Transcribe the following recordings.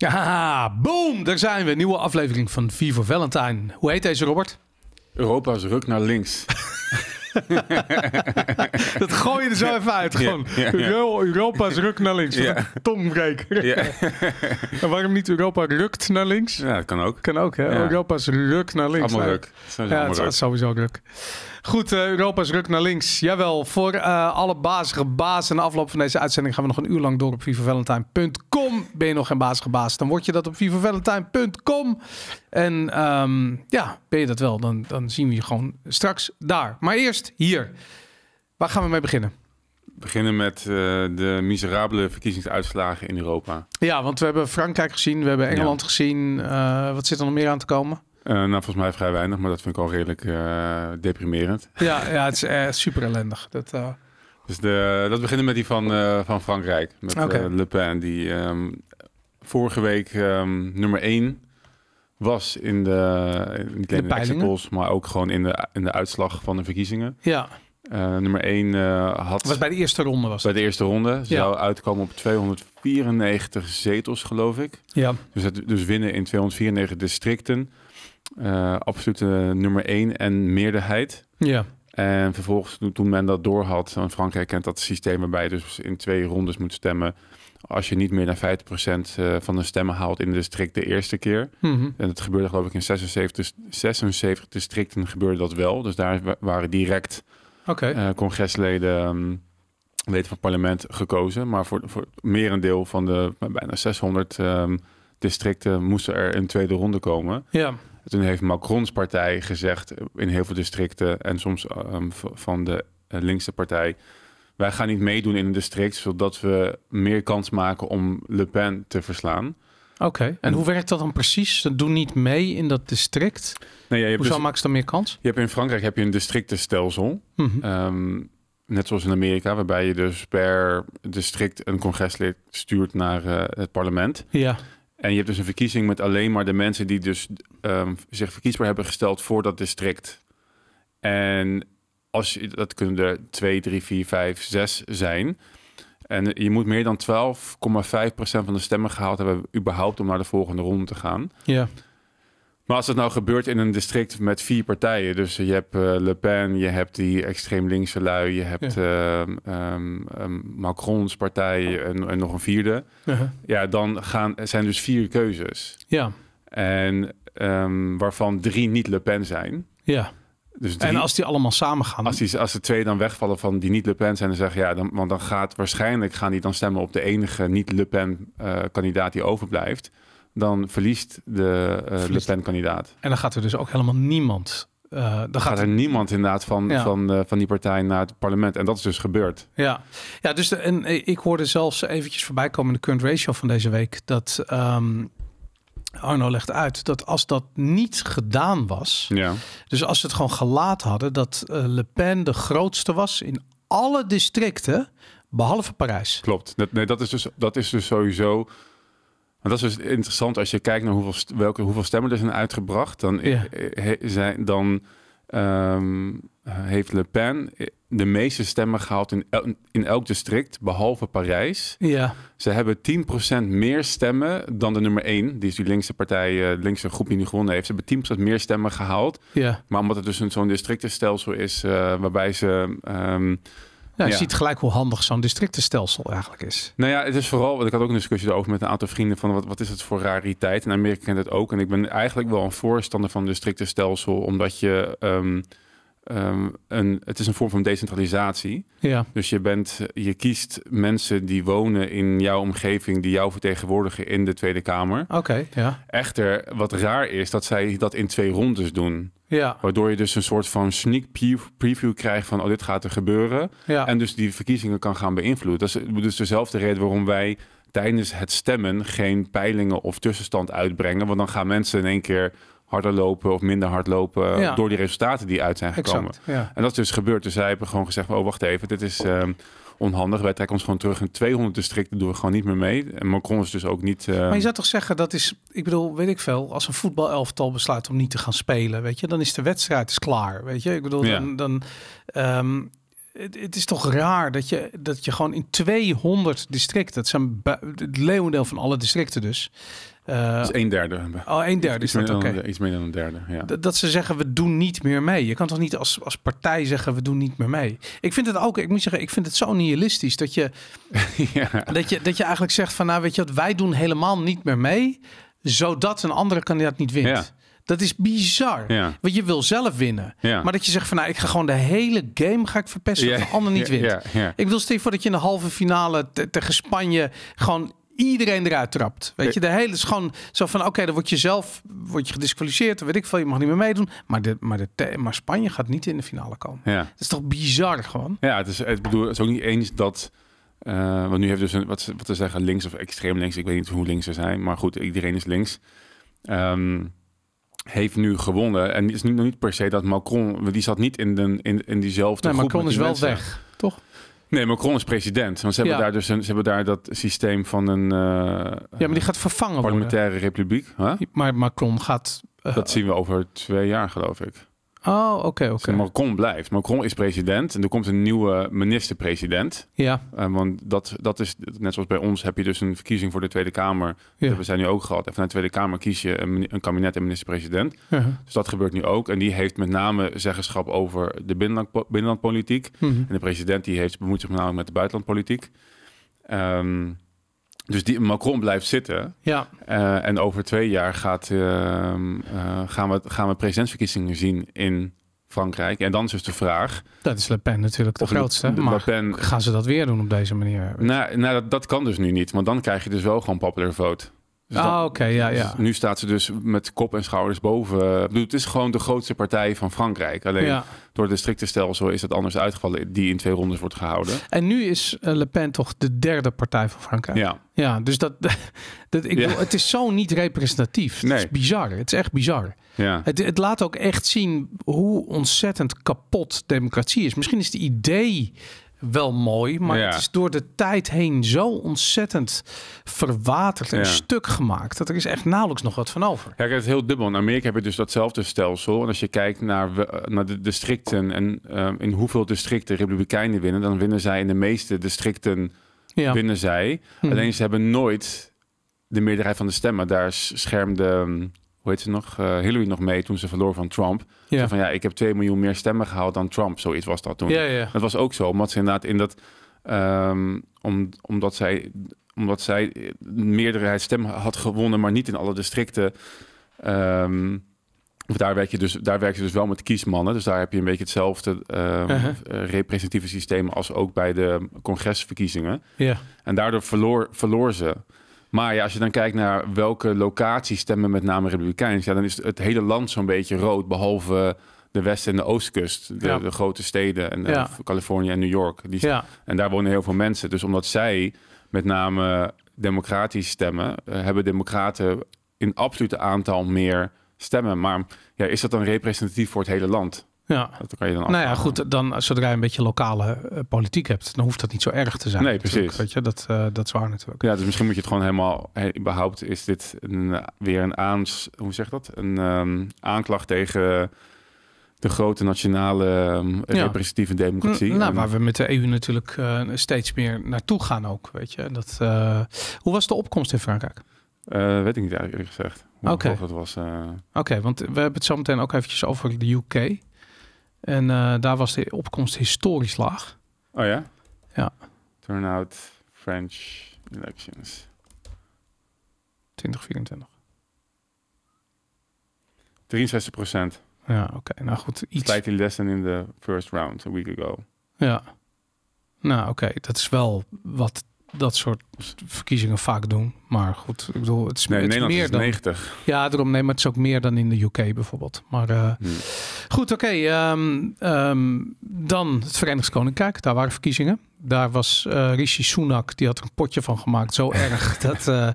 Ja, boom! Daar zijn we. Nieuwe aflevering van Vivo Valentine. Hoe heet deze, Robert? Europa's ruk naar links. dat gooi je er zo even uit. Gewoon. Europa's ruk naar links. Ja. Tombreker. en waarom niet Europa rukt naar links? Ja, dat kan ook. Kan ook, hè? Europa's ruk naar links. Allemaal ruk. ja, het is sowieso ruk. Goed, uh, Europa's ruk naar links. Jawel, voor eh, alle bazige baas. En de afloop van deze uitzending gaan we nog een uur lang door op vivavalentine.com. Ben je nog geen bazige baas, dan word je dat op vivavalentine.com. En ehm, ja, ben je dat wel, dan, dan zien we je gewoon straks daar. Maar eerst hier. Waar gaan we mee beginnen? beginnen met eh, de miserabele verkiezingsuitslagen in Europa. Ja, want we hebben Frankrijk gezien, we hebben Engeland gezien. wat zit er nog meer aan te komen? Eh, nou, volgens mij vrij weinig, maar dat vind ik al redelijk eh, deprimerend. Ja, ja, het is eh, super ellendig. Dat, Dus de, dat beginnen met die van, van Frankrijk, met Le Pen, die ehm, vorige week ehm, nummer 1 was in de, niet alleen de, maar ook gewoon in de, in de uitslag van de verkiezingen. Ja. nummer 1 had... Was bij de eerste ronde was Bij de eerste ronde. zou uitkomen op 294 zetels, geloof ik. Ja. Dus, het, dus winnen in 294 districten. Eh, absoluut nummer één en meerderheid. Ja. En vervolgens, toen men dat doorhad, en Frankrijk kent dat systeem waarbij je dus in twee rondes moet stemmen. Als je niet meer dan 50% eh, van de stemmen haalt in de district de eerste keer. Mhm. En dat gebeurde geloof ik in 76, 76 districten gebeurde dat wel. Dus daar waren direct eh, congresleden, um, leden van het parlement gekozen. Maar voor, voor het merendeel van de bijna 600 um, ehm, districten moesten er een tweede ronde komen. Ja. Toen heeft Macrons partij gezegd in heel veel districten en soms ehm, van de eh, linkse partij. Wij gaan niet meedoen in een district, zodat we meer kans maken om Le Pen te verslaan. Oké, en hoe werkt dat dan precies? Ze doen niet mee in dat district. Nee, ja, Hoezo dus, maakt ze dan meer kans? Je hebt in Frankrijk heb je een districtenstelsel. Mhm. Ehm, net zoals in Amerika, waarbij je dus per district een congreslid stuurt naar eh, het parlement. Ja. En je hebt dus een verkiezing met alleen maar de mensen die dus ehm, zich verkiesbaar hebben gesteld voor dat district. En als dat kunnen er 2, 3, 4, 5, 6 zijn. En je moet meer dan 12,5% van de stemmen gehaald hebben überhaupt om naar de volgende ronde te gaan. Ja. Maar als het nou gebeurt in een district met vier partijen, dus je hebt eh, Le Pen, je hebt die extreem linkse lui, je hebt ja. uh, Macrons partij en, nog een vierde. Uh-huh. Ja, dan gaan, er zijn dus vier keuzes. Ja. En waarvan drie niet Le Pen zijn. Ja. Dus en als die allemaal samen gaan. Als, die, als de twee dan wegvallen van die niet Le Pen zijn, dan zeggen ja, dan, want dan gaat waarschijnlijk gaan die dan stemmen op de enige niet Le Pen eh, kandidaat die overblijft dan verliest de Le eh, Pen-kandidaat. En dan gaat er dus ook helemaal niemand. Eh, dan, gaat er niemand inderdaad van, van, eh, van die partij naar het parlement. En dat is dus gebeurd. Ja, ja dus en ik hoorde zelfs eventjes voorbij komen in de current ratio van deze week. Dat ehm, Arno legt uit dat als dat niet gedaan was. Ja. Dus als ze het gewoon gelaat hadden dat Le Pen de grootste was in alle districten. Behalve Parijs. Klopt. nee, dat, is dus, dat is dus sowieso maar dat is dus interessant als je kijkt naar hoeveel, welke, hoeveel stemmen er zijn uitgebracht. Dan, eh, zijn, dan ehm, heeft Le Pen de meeste stemmen gehaald in, in elk district, behalve Parijs. Ja. Ze hebben 10% meer stemmen dan de nummer 1. Die is die linkse partij, de eh, linkse groep die nu gewonnen heeft. Ze hebben 10% meer stemmen gehaald. Ja. Maar omdat het dus zo'n districtenstelsel is eh, waarbij ze... Ehm, je ziet gelijk hoe handig zo'n districtenstelsel eigenlijk is. Nou ja, het is vooral, ik had ook een discussie erover met een aantal vrienden van wat, wat is het voor rariteit? En Amerika kent het ook. En ik ben eigenlijk wel een voorstander van districtenstelsel, omdat je ehm, Ehm, een, het is een vorm van decentralisatie. Ja. Dus je, bent, je kiest mensen die wonen in jouw omgeving, die jou vertegenwoordigen in de Tweede Kamer. ja. Echter, wat raar is dat zij dat in twee rondes doen. Ja. Waardoor je dus een soort van sneak preview krijgt van, oh, dit gaat er gebeuren. En dus die verkiezingen kan gaan beïnvloeden. Dat is dus dezelfde reden waarom wij tijdens het stemmen geen peilingen of tussenstand uitbrengen. Want dan gaan mensen in één keer harder lopen of minder hard lopen eh, door die resultaten die uit zijn gekomen. En dat is dus gebeurd. Dus zij hebben gewoon gezegd, oh wacht even, dit is ehm, onhandig. Wij trekken ons gewoon terug in 200 districten, doen we gewoon niet meer mee. En Macron is dus ook niet... Ehm, maar je zou toch zeggen, dat is, ik bedoel, weet ik veel, als een voetbalelftal besluit om niet te gaan spelen, weet je, dan is de wedstrijd is klaar, weet je. Ik bedoel, dan... dan ehm, het, is toch raar dat je, dat je gewoon in 200 districten, dat zijn het leeuwendeel van alle districten dus, eh, dus een derde. Oh, een derde iets is dat, oké. een. Iets meer dan een derde, ja. dat ze zeggen, we doen niet meer mee. Je kan toch niet als, als partij zeggen, we doen niet meer mee. Ik vind het ook, ik moet zeggen, ik vind het zo nihilistisch dat je, dat je, dat je eigenlijk zegt van, nou weet je wat, wij doen helemaal niet meer mee, zodat een andere kandidaat niet wint. Dat is bizar. Ja. Want je wil zelf winnen. Ja. Maar dat je zegt van nou, ik ga gewoon de hele game ga ik verpesten yeah. dat de ander niet wint. ik wil steeds voor dat je in de halve finale tegen Spanje gewoon iedereen eruit trapt. Weet je, de hele is gewoon zo van: oké, dan word je zelf word je gedisqualificeerd. weet ik veel, je mag niet meer meedoen. Maar, de, maar, de, maar Spanje gaat niet in de finale komen. Ja. Dat is toch bizar gewoon? Ja, het is, het, bedoel, zo ook niet eens dat. Uh, want nu heeft dus een, wat, wat te zeggen links of extreem links. Ik weet niet hoe links ze zijn, maar goed, iedereen is links. Ehm, heeft nu gewonnen. En is nu nog niet per se dat Macron, die zat niet in, de, in, in diezelfde. Nee, groep Macron is wel weg, toch? Nee, Macron is president. Want ze hebben daar dus een, ze hebben daar dat systeem van een. Uh, ja, maar die gaat vervangen parlementaire republiek. Huh? Maar Macron gaat. Eh, dat zien we over twee jaar, geloof ik. Oh, oké, oké. Okay. Macron blijft. Macron is president en er komt een nieuwe minister-president. Ja. Eh, want dat, dat is, net zoals bij ons, heb je dus een verkiezing voor de Tweede Kamer. Ja. we zijn nu ook gehad. En vanuit de Tweede Kamer kies je een, een kabinet en minister-president. Dus dat gebeurt nu ook. En die heeft met name zeggenschap over de binnenland, binnenlandpolitiek. Mhm. En de president die heeft, bemoeit zich met name met de buitenlandpolitiek. Um, dus die, Macron blijft zitten. Ja. Eh, en over twee jaar gaat, eh, eh, gaan, we, gaan we presidentsverkiezingen zien in Frankrijk. En dan is dus de vraag... Dat is Le Pen natuurlijk de grootste. maar gaan ze dat weer doen op deze manier? Nou, nou dat, dat, kan dus nu niet. Want dan krijg je dus wel gewoon popular vote. Dus ah, oké, ja, ja. Dus nu staat ze dus met kop en schouders boven. Ik bedoel, het is gewoon de grootste partij van Frankrijk. Alleen door het zo is dat anders uitgevallen, die in twee rondes wordt gehouden. En nu is eh, Le Pen toch de derde partij van Frankrijk. Ja. Ja, dus dat, dat ik bedoel, het is zo niet representatief. Het nee. is bizar. Het is echt bizar. Ja. Het, het laat ook echt zien hoe ontzettend kapot democratie is. Misschien is het idee wel mooi, maar het is door de tijd heen zo ontzettend verwaterd en stuk gemaakt dat er is echt nauwelijks nog wat van over. Ja, het is heel dubbel. In Amerika heb je dus datzelfde stelsel. En als je kijkt naar, eh, naar de districten en eh, in hoeveel districten Republikeinen winnen, dan winnen zij in de meeste districten ja. winnen zij. Hmm. Alleen ze hebben nooit de meerderheid van de stemmen. Daar schermde hm, hoe heet ze nog, uh, Hillary nog mee toen ze verloor van Trump. Ja. van ja, ik heb 2 miljoen meer stemmen gehaald dan Trump. Zoiets was dat toen. Ja, ja. Dat was ook zo, omdat ze inderdaad in dat, ehm, omdat, zij, omdat zij meerderheid stem had gewonnen, maar niet in alle districten. Ehm, daar werk, je dus, daar werk je dus wel met kiesmannen. Dus daar heb je een beetje hetzelfde ehm, uh-huh. representatieve systeem als ook bij de congresverkiezingen. Ja. En daardoor verloor, verloor ze. Maar ja, als je dan kijkt naar welke locaties stemmen met name Republikeins, ja, dan is het hele land zo'n beetje rood, behalve de west- en de oostkust, de, de grote steden, en, eh, Californië en New York. Die En daar wonen heel veel mensen. Dus omdat zij met name democratisch stemmen, eh, hebben democraten in absolute aantal meer stemmen. Maar ja, is dat dan representatief voor het hele land? Ja. Dat kan je dan nou ja, goed, dan zodra je een beetje lokale eh, politiek hebt, dan hoeft dat niet zo erg te zijn. Nee, precies. Weet je, dat, eh, dat is waar natuurlijk. Ja, dus misschien moet je het gewoon helemaal, überhaupt is dit een, weer een aans, hoe zeg dat? Een ehm, aanklacht tegen de grote nationale um, representatieve democratie. N nou, waar we met de EU natuurlijk eh, steeds meer naartoe gaan ook, weet je. Dat, hoe was de opkomst in Frankrijk? weet ik niet eigenlijk gezegd. Hoe okay. dat was. Oké, want we hebben het zo meteen ook eventjes over de UK. En eh, daar was de opkomst historisch laag. Oh ja? Ja. Turnout French elections. 2024. 63 procent. Ja, oké. Nou goed, iets... Slightly less than in the first round, a week ago. Ja. Nou, oké. Dat is wel wat dat soort verkiezingen vaak doen. Maar goed, ik bedoel, het is, meer dan 90. Ja, daarom neem het is ook meer dan in de UK bijvoorbeeld. Maar eh, hmm. goed, oké. Ehm, ehm, dan het Verenigd Koninkrijk, daar waren verkiezingen. Daar was uh, Rishi Sunak, die had een potje van gemaakt. Zo erg dat eh,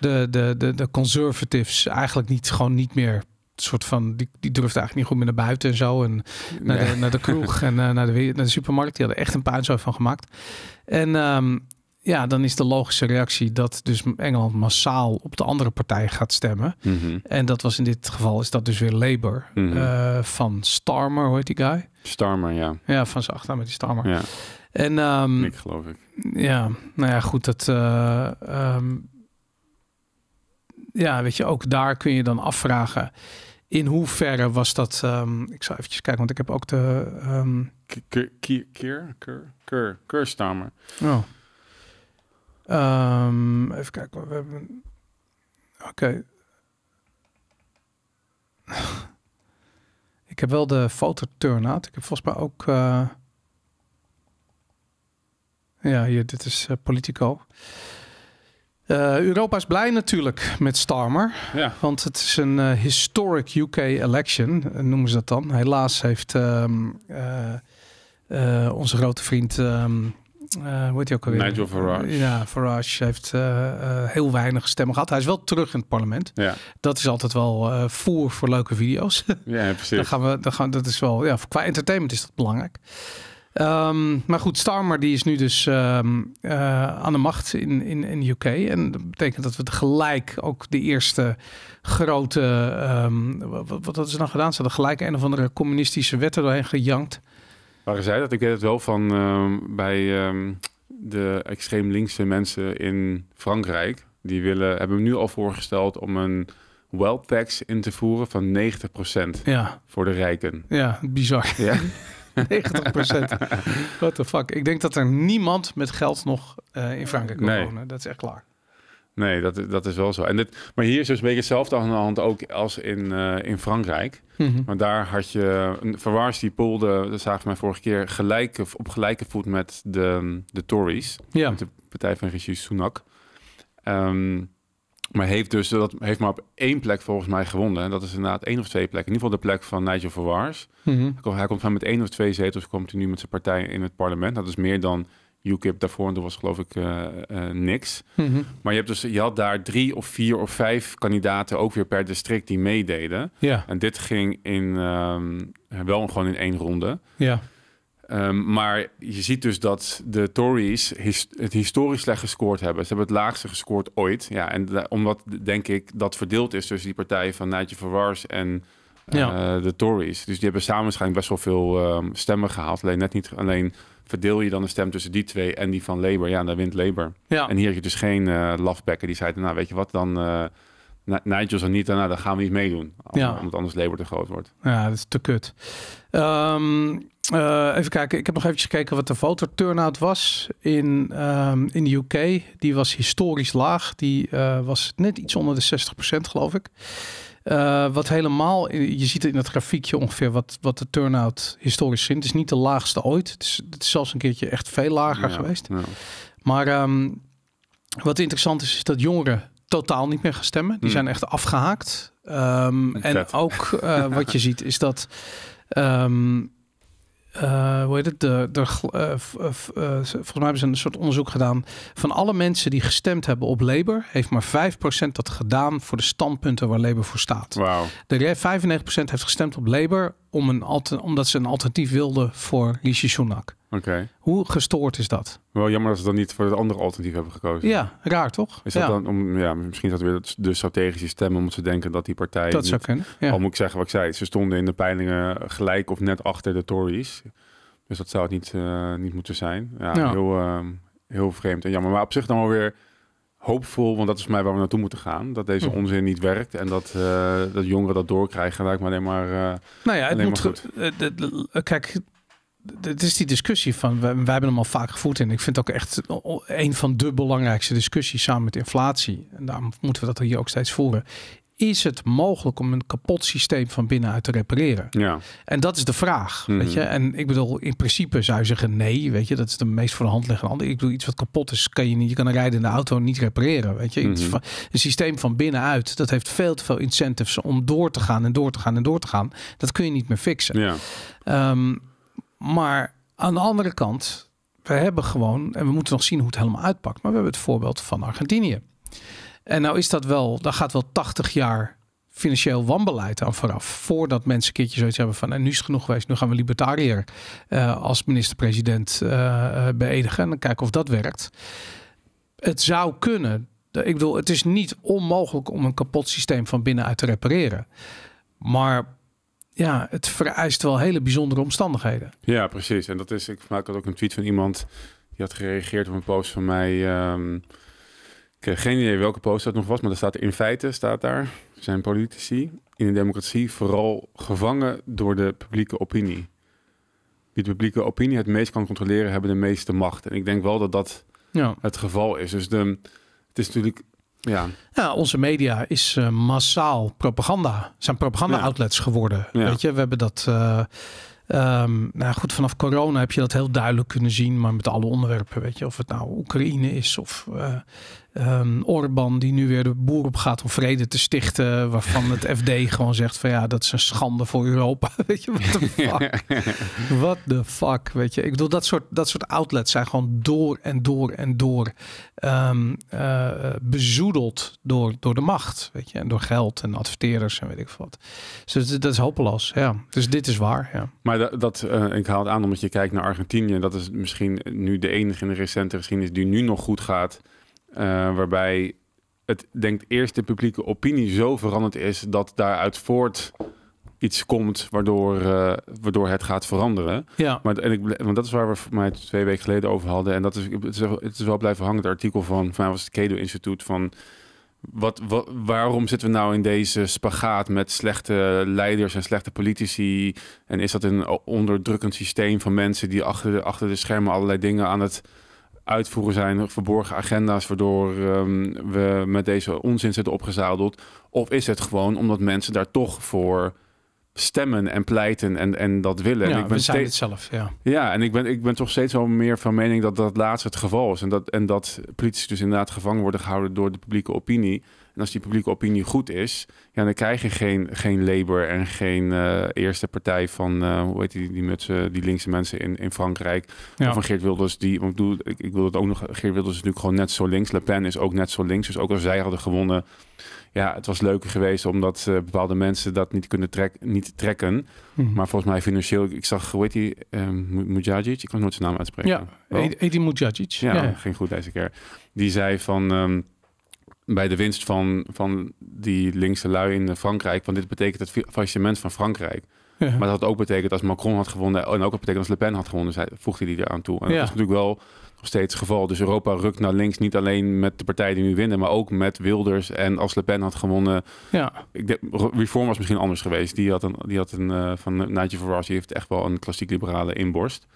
de, de, de, de conservatives eigenlijk niet, gewoon niet meer soort van, die, die durfde eigenlijk niet goed meer naar buiten en zo. En naar, de, naar de kroeg en naar, de, naar de supermarkt. Die hadden echt een zo van gemaakt. En ehm, ja, dan is de logische reactie dat dus Engeland massaal op de andere partij gaat stemmen. Mhm. En dat was in dit geval is dat dus weer Labour mhm. eh, van Starmer, hoe heet die guy? Starmer, ja. Ja, van zijn achternaam met die Starmer. Ja. En, ehm, ik geloof ik. Ja, nou ja, goed, dat... Eh, ehm, ja, weet je, ook daar kun je dan afvragen... in hoeverre was dat... Ehm, ik zal eventjes kijken, want ik heb ook de... Keer, Keer, Keer, Keer, Keer, Keer Starmer. Oh. Ehm, even kijken, we hebben. Oké. ik heb wel de foto turnout. Ik heb volgens mij ook. Eh, ja, hier, dit is eh, Politico. Eh, Europa is blij natuurlijk met Starmer. Ja. Want het is een historic UK election, noemen ze dat dan. Helaas heeft ehm, onze grote vriend ehm, uh, hoe heet ook alweer? Nigel Farage. Ja, Farage heeft eh, eh, heel weinig stemmen gehad. Hij is wel terug in het parlement. Ja. Dat is altijd wel voer voor leuke video's. Ja, precies. dan gaan we, dan dat is wel, ja, qua entertainment is dat belangrijk. Ehm, maar goed, Starmer die is nu dus ehm, aan de macht in, in, in UK. En dat betekent dat we gelijk ook de eerste grote... Ehm, wat, wat hadden ze dan gedaan? Ze hadden gelijk een of andere communistische wetten doorheen gejankt waren zij dat? Ik weet het wel van ehm, bij ehm, de extreem linkse mensen in Frankrijk. Die willen, hebben nu al voorgesteld om een wealth tax in te voeren van 90% ja. voor de rijken. Ja, bizar. Ja. 90%. What the fuck. Ik denk dat er niemand met geld nog eh, in Frankrijk kan wonen. Dat is echt klaar. Nee, dat, dat is wel zo. En dit, maar hier is dus een beetje hetzelfde aan de hand ook als in, eh, in Frankrijk. Maar mhm. daar had je Verwaars die polde, dat zagen we mij vorige keer, gelijke, op gelijke voet met de, de Tories. Ja. Met de partij van Rishi Sunak. Ehm, maar heeft dus dat heeft maar op één plek volgens mij gewonnen. En dat is inderdaad één of twee plekken. In ieder geval de plek van Nigel Verwaars. Mhm. Hij komt van met één of twee zetels, komt hij nu met zijn partij in het parlement. Dat is meer dan UKIP daarvoor, en dat was geloof ik eh, eh, niks. Mhm. Maar je, hebt dus, je had daar drie of vier of vijf kandidaten ook weer per district die meededen. Ja. En dit ging in, ehm, wel gewoon in één ronde. Ja. Ehm, maar je ziet dus dat de Tories het historisch slecht gescoord hebben. Ze hebben het laagste gescoord ooit. Ja, en omdat, denk ik, dat verdeeld is tussen die partijen van Nigel Farage en eh, de Tories. Dus die hebben samen waarschijnlijk best wel veel ehm, stemmen gehaald. Alleen net niet alleen verdeel je dan de stem tussen die twee en die van Labour, ja, dan wint Labour. Ja. En hier heb je dus geen uh, eh, lafbekken die zei: nou weet je wat, dan uh, Nigel en niet, nou, dan gaan we niet meedoen. Ja. Omdat anders Labour te groot wordt. Ja, dat is te kut. Ehm, eh, even kijken, ik heb nog eventjes gekeken wat de voter turnout was in, ehm, in de UK. Die was historisch laag, die was net iets onder de 60% geloof ik. Eh, wat helemaal, eh, je ziet in het grafiekje ongeveer wat, wat de turnout historisch zint. Het is niet de laagste ooit. Het is, het is zelfs een keertje echt veel lager geweest. Maar ehm, wat interessant is, is dat jongeren totaal niet meer gaan stemmen. Die hmm. zijn echt afgehaakt. Ehm, en ook eh, wat je ziet is dat ehm, eh, hoe heet het? De, eh, eh, volgens mij hebben ze een soort onderzoek gedaan. Van alle mensen die gestemd hebben op Labour, heeft maar 5% dat gedaan voor de standpunten waar Labour voor staat. Wow. De 95% heeft gestemd op Labour om een omdat ze een alternatief wilden voor Rishi Sunak. Okay. Hoe gestoord is dat? Wel jammer dat ze dan niet voor het andere alternatief hebben gekozen. Ja, raar toch? Is dat dan om, ja, misschien is dat weer de strategische stem, omdat ze denken dat die partij. Dat zou kunnen. Ja. Al moet ik zeggen wat ik zei, ze stonden in de peilingen gelijk of net achter de Tories. Dus dat zou het niet, eh, niet moeten zijn. Ja, Heel, ehm, heel vreemd en jammer. Maar op zich dan wel weer hoopvol, want dat is mij waar we naartoe moeten gaan. Dat deze hm. onzin niet werkt en dat, uh, dat jongeren dat doorkrijgen, lijkt me alleen maar. Uh, nou ja, het moet. Goed. Eh, kijk, het is die discussie van, wij, hebben hem al vaak gevoerd en ik vind het ook echt een van de belangrijkste discussies samen met inflatie. En daarom moeten we dat hier ook steeds voeren is het mogelijk om een kapot systeem van binnenuit te repareren? Ja. En dat is de vraag, weet hmm. je. En ik bedoel, in principe zou je zeggen nee, weet je. Dat is de meest voor de hand liggende andere. Ik bedoel, iets wat kapot is, kan je niet. Je kan een rijdende auto niet repareren, weet je. Hmm. van, een systeem van binnenuit, dat heeft veel te veel incentives om door te gaan en door te gaan en door te gaan. Dat kun je niet meer fixen. Ja. Ehm, maar aan de andere kant, we hebben gewoon, en we moeten nog zien hoe het helemaal uitpakt. Maar we hebben het voorbeeld van Argentinië. En nou is dat wel, daar gaat wel 80 jaar financieel wanbeleid aan vooraf. Voordat mensen een keertje zoiets hebben van... en nu is het genoeg geweest, nu gaan we libertariër eh, als minister-president uh, eh, eh, beëdigen. En dan kijken of dat werkt. Het zou kunnen. Ik bedoel, het is niet onmogelijk om een kapot systeem van binnenuit te repareren. Maar ja, het vereist wel hele bijzondere omstandigheden. Ja, precies. En dat is, ik maak had ook een tweet van iemand... die had gereageerd op een post van mij... Ehm, ik heb eh, geen idee welke post dat nog was, maar er staat in feite, staat daar, zijn politici in een democratie vooral gevangen door de publieke opinie. Die de publieke opinie het meest kan controleren, hebben de meeste macht. En ik denk wel dat dat ja. het geval is. Dus de, het is natuurlijk ja. ja. onze media is eh, massaal propaganda. Zijn propaganda-outlets geworden. Weet je, we hebben dat. Eh, ehm, nou goed, vanaf corona heb je dat heel duidelijk kunnen zien, maar met alle onderwerpen, weet je, of het nou Oekraïne is of um, Orban die nu weer de boer op gaat om vrede te stichten. Waarvan het FD gewoon zegt van ja, dat is een schande voor Europa. Weet je, wat de fuck? what the fuck, weet je. Ik bedoel, dat soort, dat soort outlets zijn gewoon door en door en door ehm, eh, bezoedeld door, door de macht, weet je. En door geld en adverteerders en weet ik wat. Dus dat, is hopeloos, ja. Dus dit is waar, ja. Maar dat, dat eh, ik haal het aan omdat je kijkt naar Argentinië. Dat is misschien nu de enige in de recente geschiedenis die nu nog goed gaat eh, waarbij het denkt eerst de publieke opinie zo veranderd is dat daaruit voort iets komt waardoor, eh, waardoor het gaat veranderen. Ja. Maar, en ik, want dat is waar we voor mij twee weken geleden over hadden. En dat is, het is, het is wel blijven hangen, het artikel van, van was het Kedo Instituut van... Wat, wat, waarom zitten we nou in deze spagaat met slechte leiders en slechte politici? En is dat een onderdrukkend systeem van mensen die achter achter de schermen allerlei dingen aan het uitvoeren zijn verborgen agenda's waardoor ehm, we met deze onzin zitten opgezadeld? Of is het gewoon omdat mensen daar toch voor stemmen en pleiten en, en dat willen. Ja, en ik ben we zijn het zelf, ja. Ja, en ik ben, ik ben toch steeds wel meer van mening dat dat laatste het geval is. En dat, en dat politici dus inderdaad gevangen worden gehouden door de publieke opinie. En als die publieke opinie goed is, ja, dan krijg je geen, geen Labour en geen eh, eerste partij van, eh, hoe heet die, die, mensen, die linkse mensen in, in Frankrijk. Of van Geert Wilders, die, ik, doe ik, ik wil het ook nog, Geert Wilders is natuurlijk gewoon net zo links. Le Pen is ook net zo links. Dus ook als zij hadden gewonnen, ja, het was leuker geweest omdat eh, bepaalde mensen dat niet kunnen trek, niet trekken. Mhm. Maar volgens mij financieel, ik zag, hoe heet die, um, Ik kan nooit zijn naam uitspreken. Ja, Edi Ja, ja, ging goed deze keer. Die zei van... Ehm, bij de winst van, van die linkse lui in Frankrijk. Want dit betekent het faillissement van Frankrijk. Maar dat had ook betekend als Macron had gewonnen. En ook had betekend als Le Pen had gewonnen, zei, voegde hij die eraan toe. En dat is natuurlijk wel nog steeds het geval. Dus Europa rukt naar links niet alleen met de partijen die nu winnen, maar ook met Wilders. En als Le Pen had gewonnen, ja. ik denk, Reform was misschien anders geweest. Die had een, die had een eh, van Nigel Farage, die heeft echt wel een klassiek liberale inborst.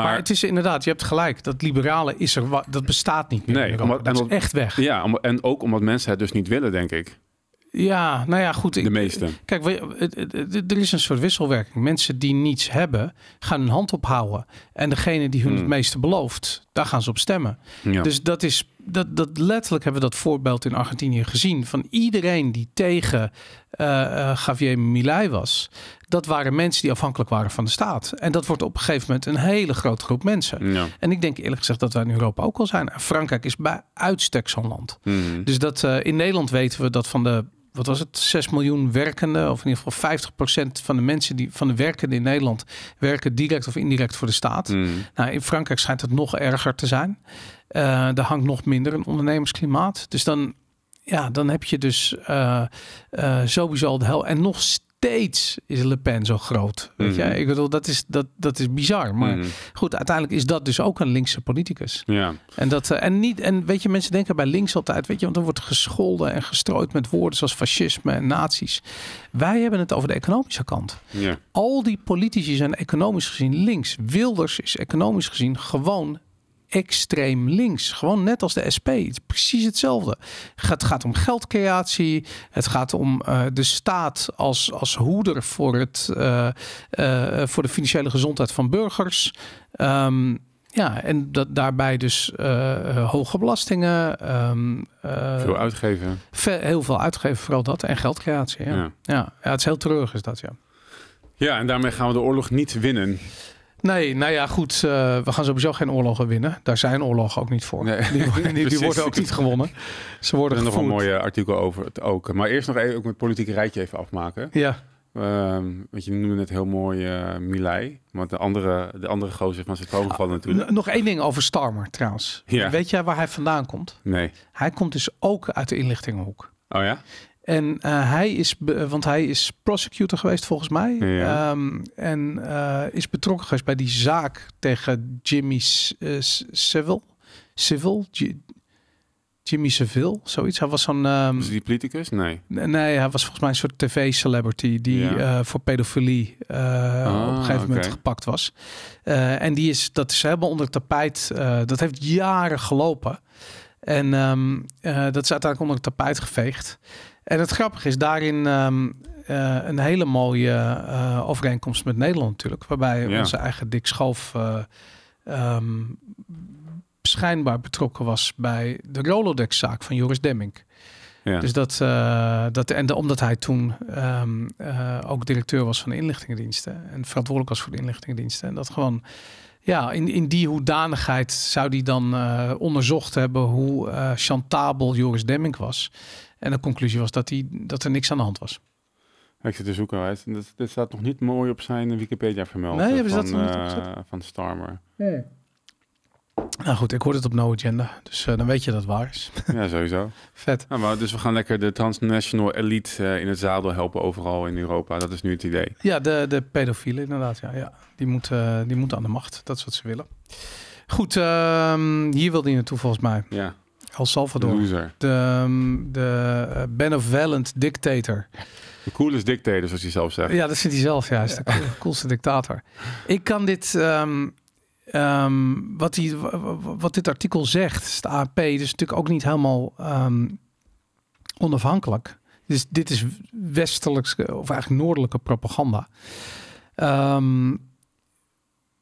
Maar, het is inderdaad, je hebt gelijk. Dat liberale is er, dat bestaat niet meer. Nee, omdat, dat is echt weg. Ja, en ook omdat mensen het dus niet willen, denk ik. Ja, nou ja, goed. de meeste. Kijk, er is een soort wisselwerking. Mensen die niets hebben, gaan hun hand ophouden. En degene die hun hmm. het meeste belooft, daar gaan ze op stemmen. Ja. Dus dat is dat, dat letterlijk hebben we dat voorbeeld in Argentinië gezien. Van iedereen die tegen eh, eh, Javier Milei was. Dat waren mensen die afhankelijk waren van de staat. En dat wordt op een gegeven moment een hele grote groep mensen. Ja. En ik denk eerlijk gezegd dat wij in Europa ook al zijn. Frankrijk is bij uitstek zo'n land. Mhm. Dus dat eh, in Nederland weten we dat van de wat was het, 6 miljoen werkenden, of in ieder geval 50% van de mensen die van de werkenden in Nederland werken direct of indirect voor de staat. Mhm. Nou, in Frankrijk schijnt het nog erger te zijn daar eh, hangt nog minder een ondernemersklimaat. Dus dan, ja, dan heb je dus eh, eh, sowieso de hel. En nog steeds is Le Pen zo groot. Weet mhm. je? Ik bedoel, dat is, dat, dat is bizar. Maar mhm. goed, uiteindelijk is dat dus ook een linkse politicus. Ja. En, dat, en, niet, en weet je, mensen denken bij links altijd, weet je, want dan wordt gescholden en gestrooid met woorden zoals fascisme en nazi's. Wij hebben het over de economische kant. Ja. Al die politici zijn economisch gezien links. Wilders is economisch gezien gewoon extreem links. Gewoon net als de SP. precies hetzelfde. Het gaat om geldcreatie. Het gaat om eh, de staat als, als hoeder voor, het, eh, eh, voor de financiële gezondheid van burgers. Ehm, ja, en dat, daarbij dus hoge belastingen. Ehm, veel uitgeven. heel veel uitgeven, vooral dat. En geldcreatie. Ja. Ja. ja. ja het is heel treurig is dat, ja. Ja, en daarmee gaan we de oorlog niet winnen. Nee, nou ja, goed. Eh, we gaan sowieso geen oorlogen winnen. Daar zijn oorlogen ook niet voor. Nee. Die, worden ook niet gewonnen. Ze worden er is nog een mooi artikel over het ook. Maar eerst nog even ook het politieke rijtje even afmaken. Ja. Um, want je noemde net heel mooi uh, eh, Milay. Want de andere, de andere gozer van zijn voorgevallen ah, natuurlijk. Nog één ding over Starmer trouwens. Ja. Weet jij waar hij vandaan komt? Nee. Hij komt dus ook uit de inlichtingenhoek. Oh ja? En eh, hij is, want hij is prosecutor geweest volgens mij. Ehm, en eh, is betrokken geweest bij die zaak tegen Jimmy eh, Seville. Jimmy Seville, zoiets. Hij was zo'n... Um, is die politicus? Nee. Nee, hij was volgens mij een soort tv-celebrity die voor pedofilie ah, op een gegeven moment gepakt was. en die is, dat is helemaal onder het tapijt. dat heeft jaren gelopen. En ehm, dat is uiteindelijk onder het tapijt geveegd. En het grappige is daarin ehm, eh, een hele mooie eh, overeenkomst met Nederland natuurlijk. Waarbij onze eigen Dick Schoof uh, schijnbaar betrokken was bij de Rolodex-zaak van Joris Demming. Ja. Dus dat, dat, en omdat hij toen ehm, ook directeur was van de inlichtingendiensten en verantwoordelijk was voor de inlichtingendiensten. En dat gewoon, ja, in, in die hoedanigheid zou die dan onderzocht hebben hoe chantabel Joris Demming was. En de conclusie was dat, hij, dat er niks aan de hand was. Ik zit te zoeken, hij. Dit, dit staat nog niet mooi op zijn Wikipedia vermeld. Nee, hebben dat niet eh, Van Starmer. Nee. Nou goed, ik hoor het op No Agenda, dus eh, dan weet je dat waar is. Ja, sowieso. Vet. Nou, dus we gaan lekker de transnational elite eh, in het zadel helpen overal in Europa. Dat is nu het idee. Ja, de, de pedofielen inderdaad. Ja, ja. Die, moeten, die moeten aan de macht. Dat is wat ze willen. Goed, ehm, hier wilde je naartoe volgens mij. Ja. El Salvador. Loser. De, ehm, de eh, benevolent dictator. De coolest dictator, zoals hij zelf zegt. Ja, dat vindt hij zelf juist. De coolste dictator. Ik kan dit... Ehm, ehm, wat, die, wat dit artikel zegt, is de AP, dus natuurlijk ook niet helemaal onafhankelijk. Dus dit is westelijke, of eigenlijk noordelijke propaganda.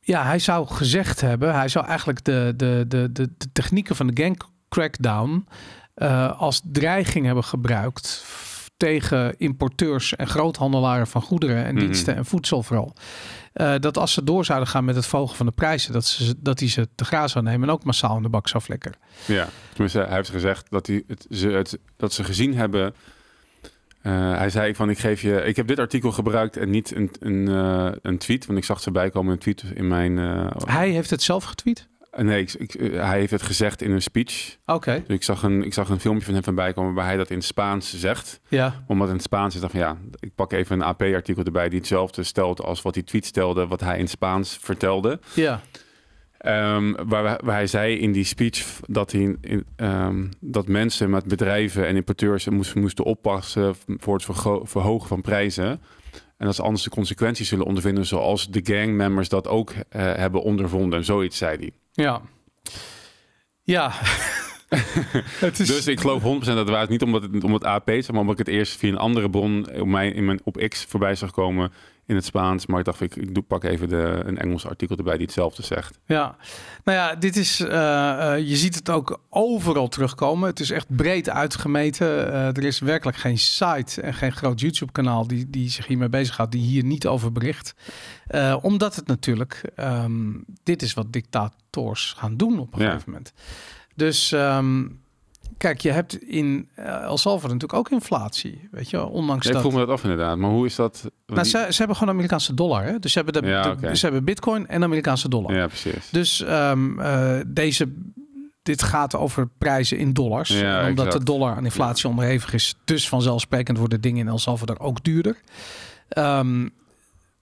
ja, hij zou gezegd hebben, hij zou eigenlijk de, de, de, de, de technieken van de gang, crackdown eh, als dreiging hebben gebruikt tegen importeurs en groothandelaren van goederen en mhm. diensten en voedsel vooral. Eh, dat als ze door zouden gaan met het volgen van de prijzen, dat, ze, dat hij ze te graag zou nemen en ook massaal in de bak zou flikkeren. Ja, tenminste, hij heeft gezegd dat, hij het, ze, het, dat ze gezien hebben. Eh, hij zei van ik geef je, ik heb dit artikel gebruikt en niet een, een, een tweet, want ik zag ze bijkomen een tweet in mijn. hij heeft het zelf getweet? Eh, nee, eh, hij heeft het gezegd in een speech. Oké. Dus ik zag, een, ik zag een filmpje van hem voorbij komen waar hij dat in Spaans zegt. Ja. Omdat in het Spaans is, dacht van ja, ik pak even een AP-artikel erbij die hetzelfde stelt als wat die tweet stelde, wat hij in Spaans vertelde. Ja. Ehm, waar, hij zei in die speech dat, hij, in, ehm, dat mensen met bedrijven en importeurs moesten, moesten oppassen voor het verhogen van prijzen. En dat ze anders de consequenties zullen ondervinden, zoals de gangmembers dat ook eh, hebben ondervonden. en Zoiets zei hij. Ja. Ja. Dus ik geloof 100% dat het waar is. Niet omdat het, om het AP is, maar omdat ik het eerst via een andere bron op, mij, in mijn, op X voorbij zag komen in het Spaans. Maar ik dacht, ik, ik doe, pak even de, een Engels artikel erbij die hetzelfde zegt. Ja, nou ja, dit is, eh, eh, je ziet het ook overal terugkomen. Het is echt breed uitgemeten. Eh, er is werkelijk geen site en geen groot YouTube-kanaal die, die zich hiermee bezighoudt, die hier niet over bericht. omdat het natuurlijk, ehm, dit is wat dictators gaan doen op een gegeven moment. Dus um, kijk, je hebt in eh, El Salvador natuurlijk ook inflatie. Weet je, ondanks nee, dat... Ik vroeg me dat af inderdaad. Maar hoe is dat? Nou, ze, hebben gewoon Amerikaanse dollar. Hè? Dus ze hebben, de, ja, de ze hebben bitcoin en Amerikaanse dollar. Ja, precies. Dus ehm, eh, deze... Dit gaat over prijzen in dollars. Ja, omdat de dollar aan inflatie ja. onderhevig is. Dus vanzelfsprekend worden dingen in El Salvador ook duurder. Ehm,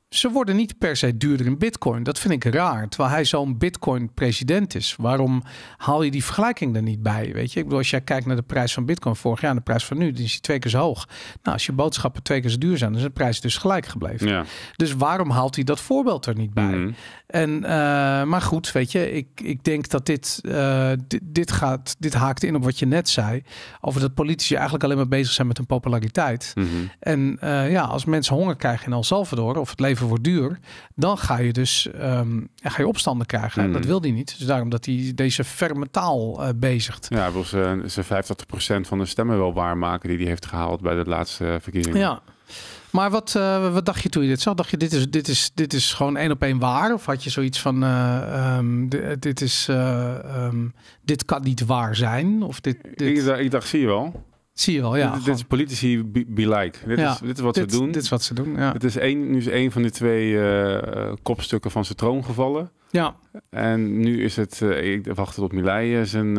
ze worden niet per se duurder in bitcoin. Dat vind ik raar. Terwijl hij zo'n bitcoin president is. Waarom haal je die vergelijking er niet bij? Weet je, ik bedoel, als jij kijkt naar de prijs van bitcoin vorig jaar en de prijs van nu, dan is die twee keer zo hoog. Nou, als je boodschappen twee keer zo duur zijn, dan is de prijs dus gelijk gebleven. Ja. Dus waarom haalt hij dat voorbeeld er niet bij? Mhm. En eh, maar goed, weet je, ik, ik denk dat dit, eh, dit, gaat, dit haakt in op wat je net zei. Over dat politici eigenlijk alleen maar bezig zijn met hun populariteit. Mhm. En eh, ja, als mensen honger krijgen in El Salvador of het leven voor wordt duur, dan ga je dus en ehm, ga je opstanden krijgen. Hmm. Dat wil hij niet. Dus daarom dat hij deze ferme taal uh, bezigt. Ja, hij wil zijn, zijn 50% van de stemmen wel waarmaken die hij heeft gehaald bij de laatste eh, verkiezingen. Ja. Maar wat, eh, wat dacht je toen je dit zag? Dacht je, dit is, dit is, dit is gewoon één op één waar? Of had je zoiets van, ehm, dit, is, ehm, dit kan niet waar zijn? Of dit, dit... Ik, dacht, ik dacht, zie je wel. Zie je wel, ja. Dit, is politici belike. Dit, ja, is, dit is wat ze doen. Dit is wat ze doen, ja. Het is één, nu is één van de twee eh, kopstukken van zijn troon gevallen. Ja. En nu is het, eh, ik wacht het op Milei, eh, zijn,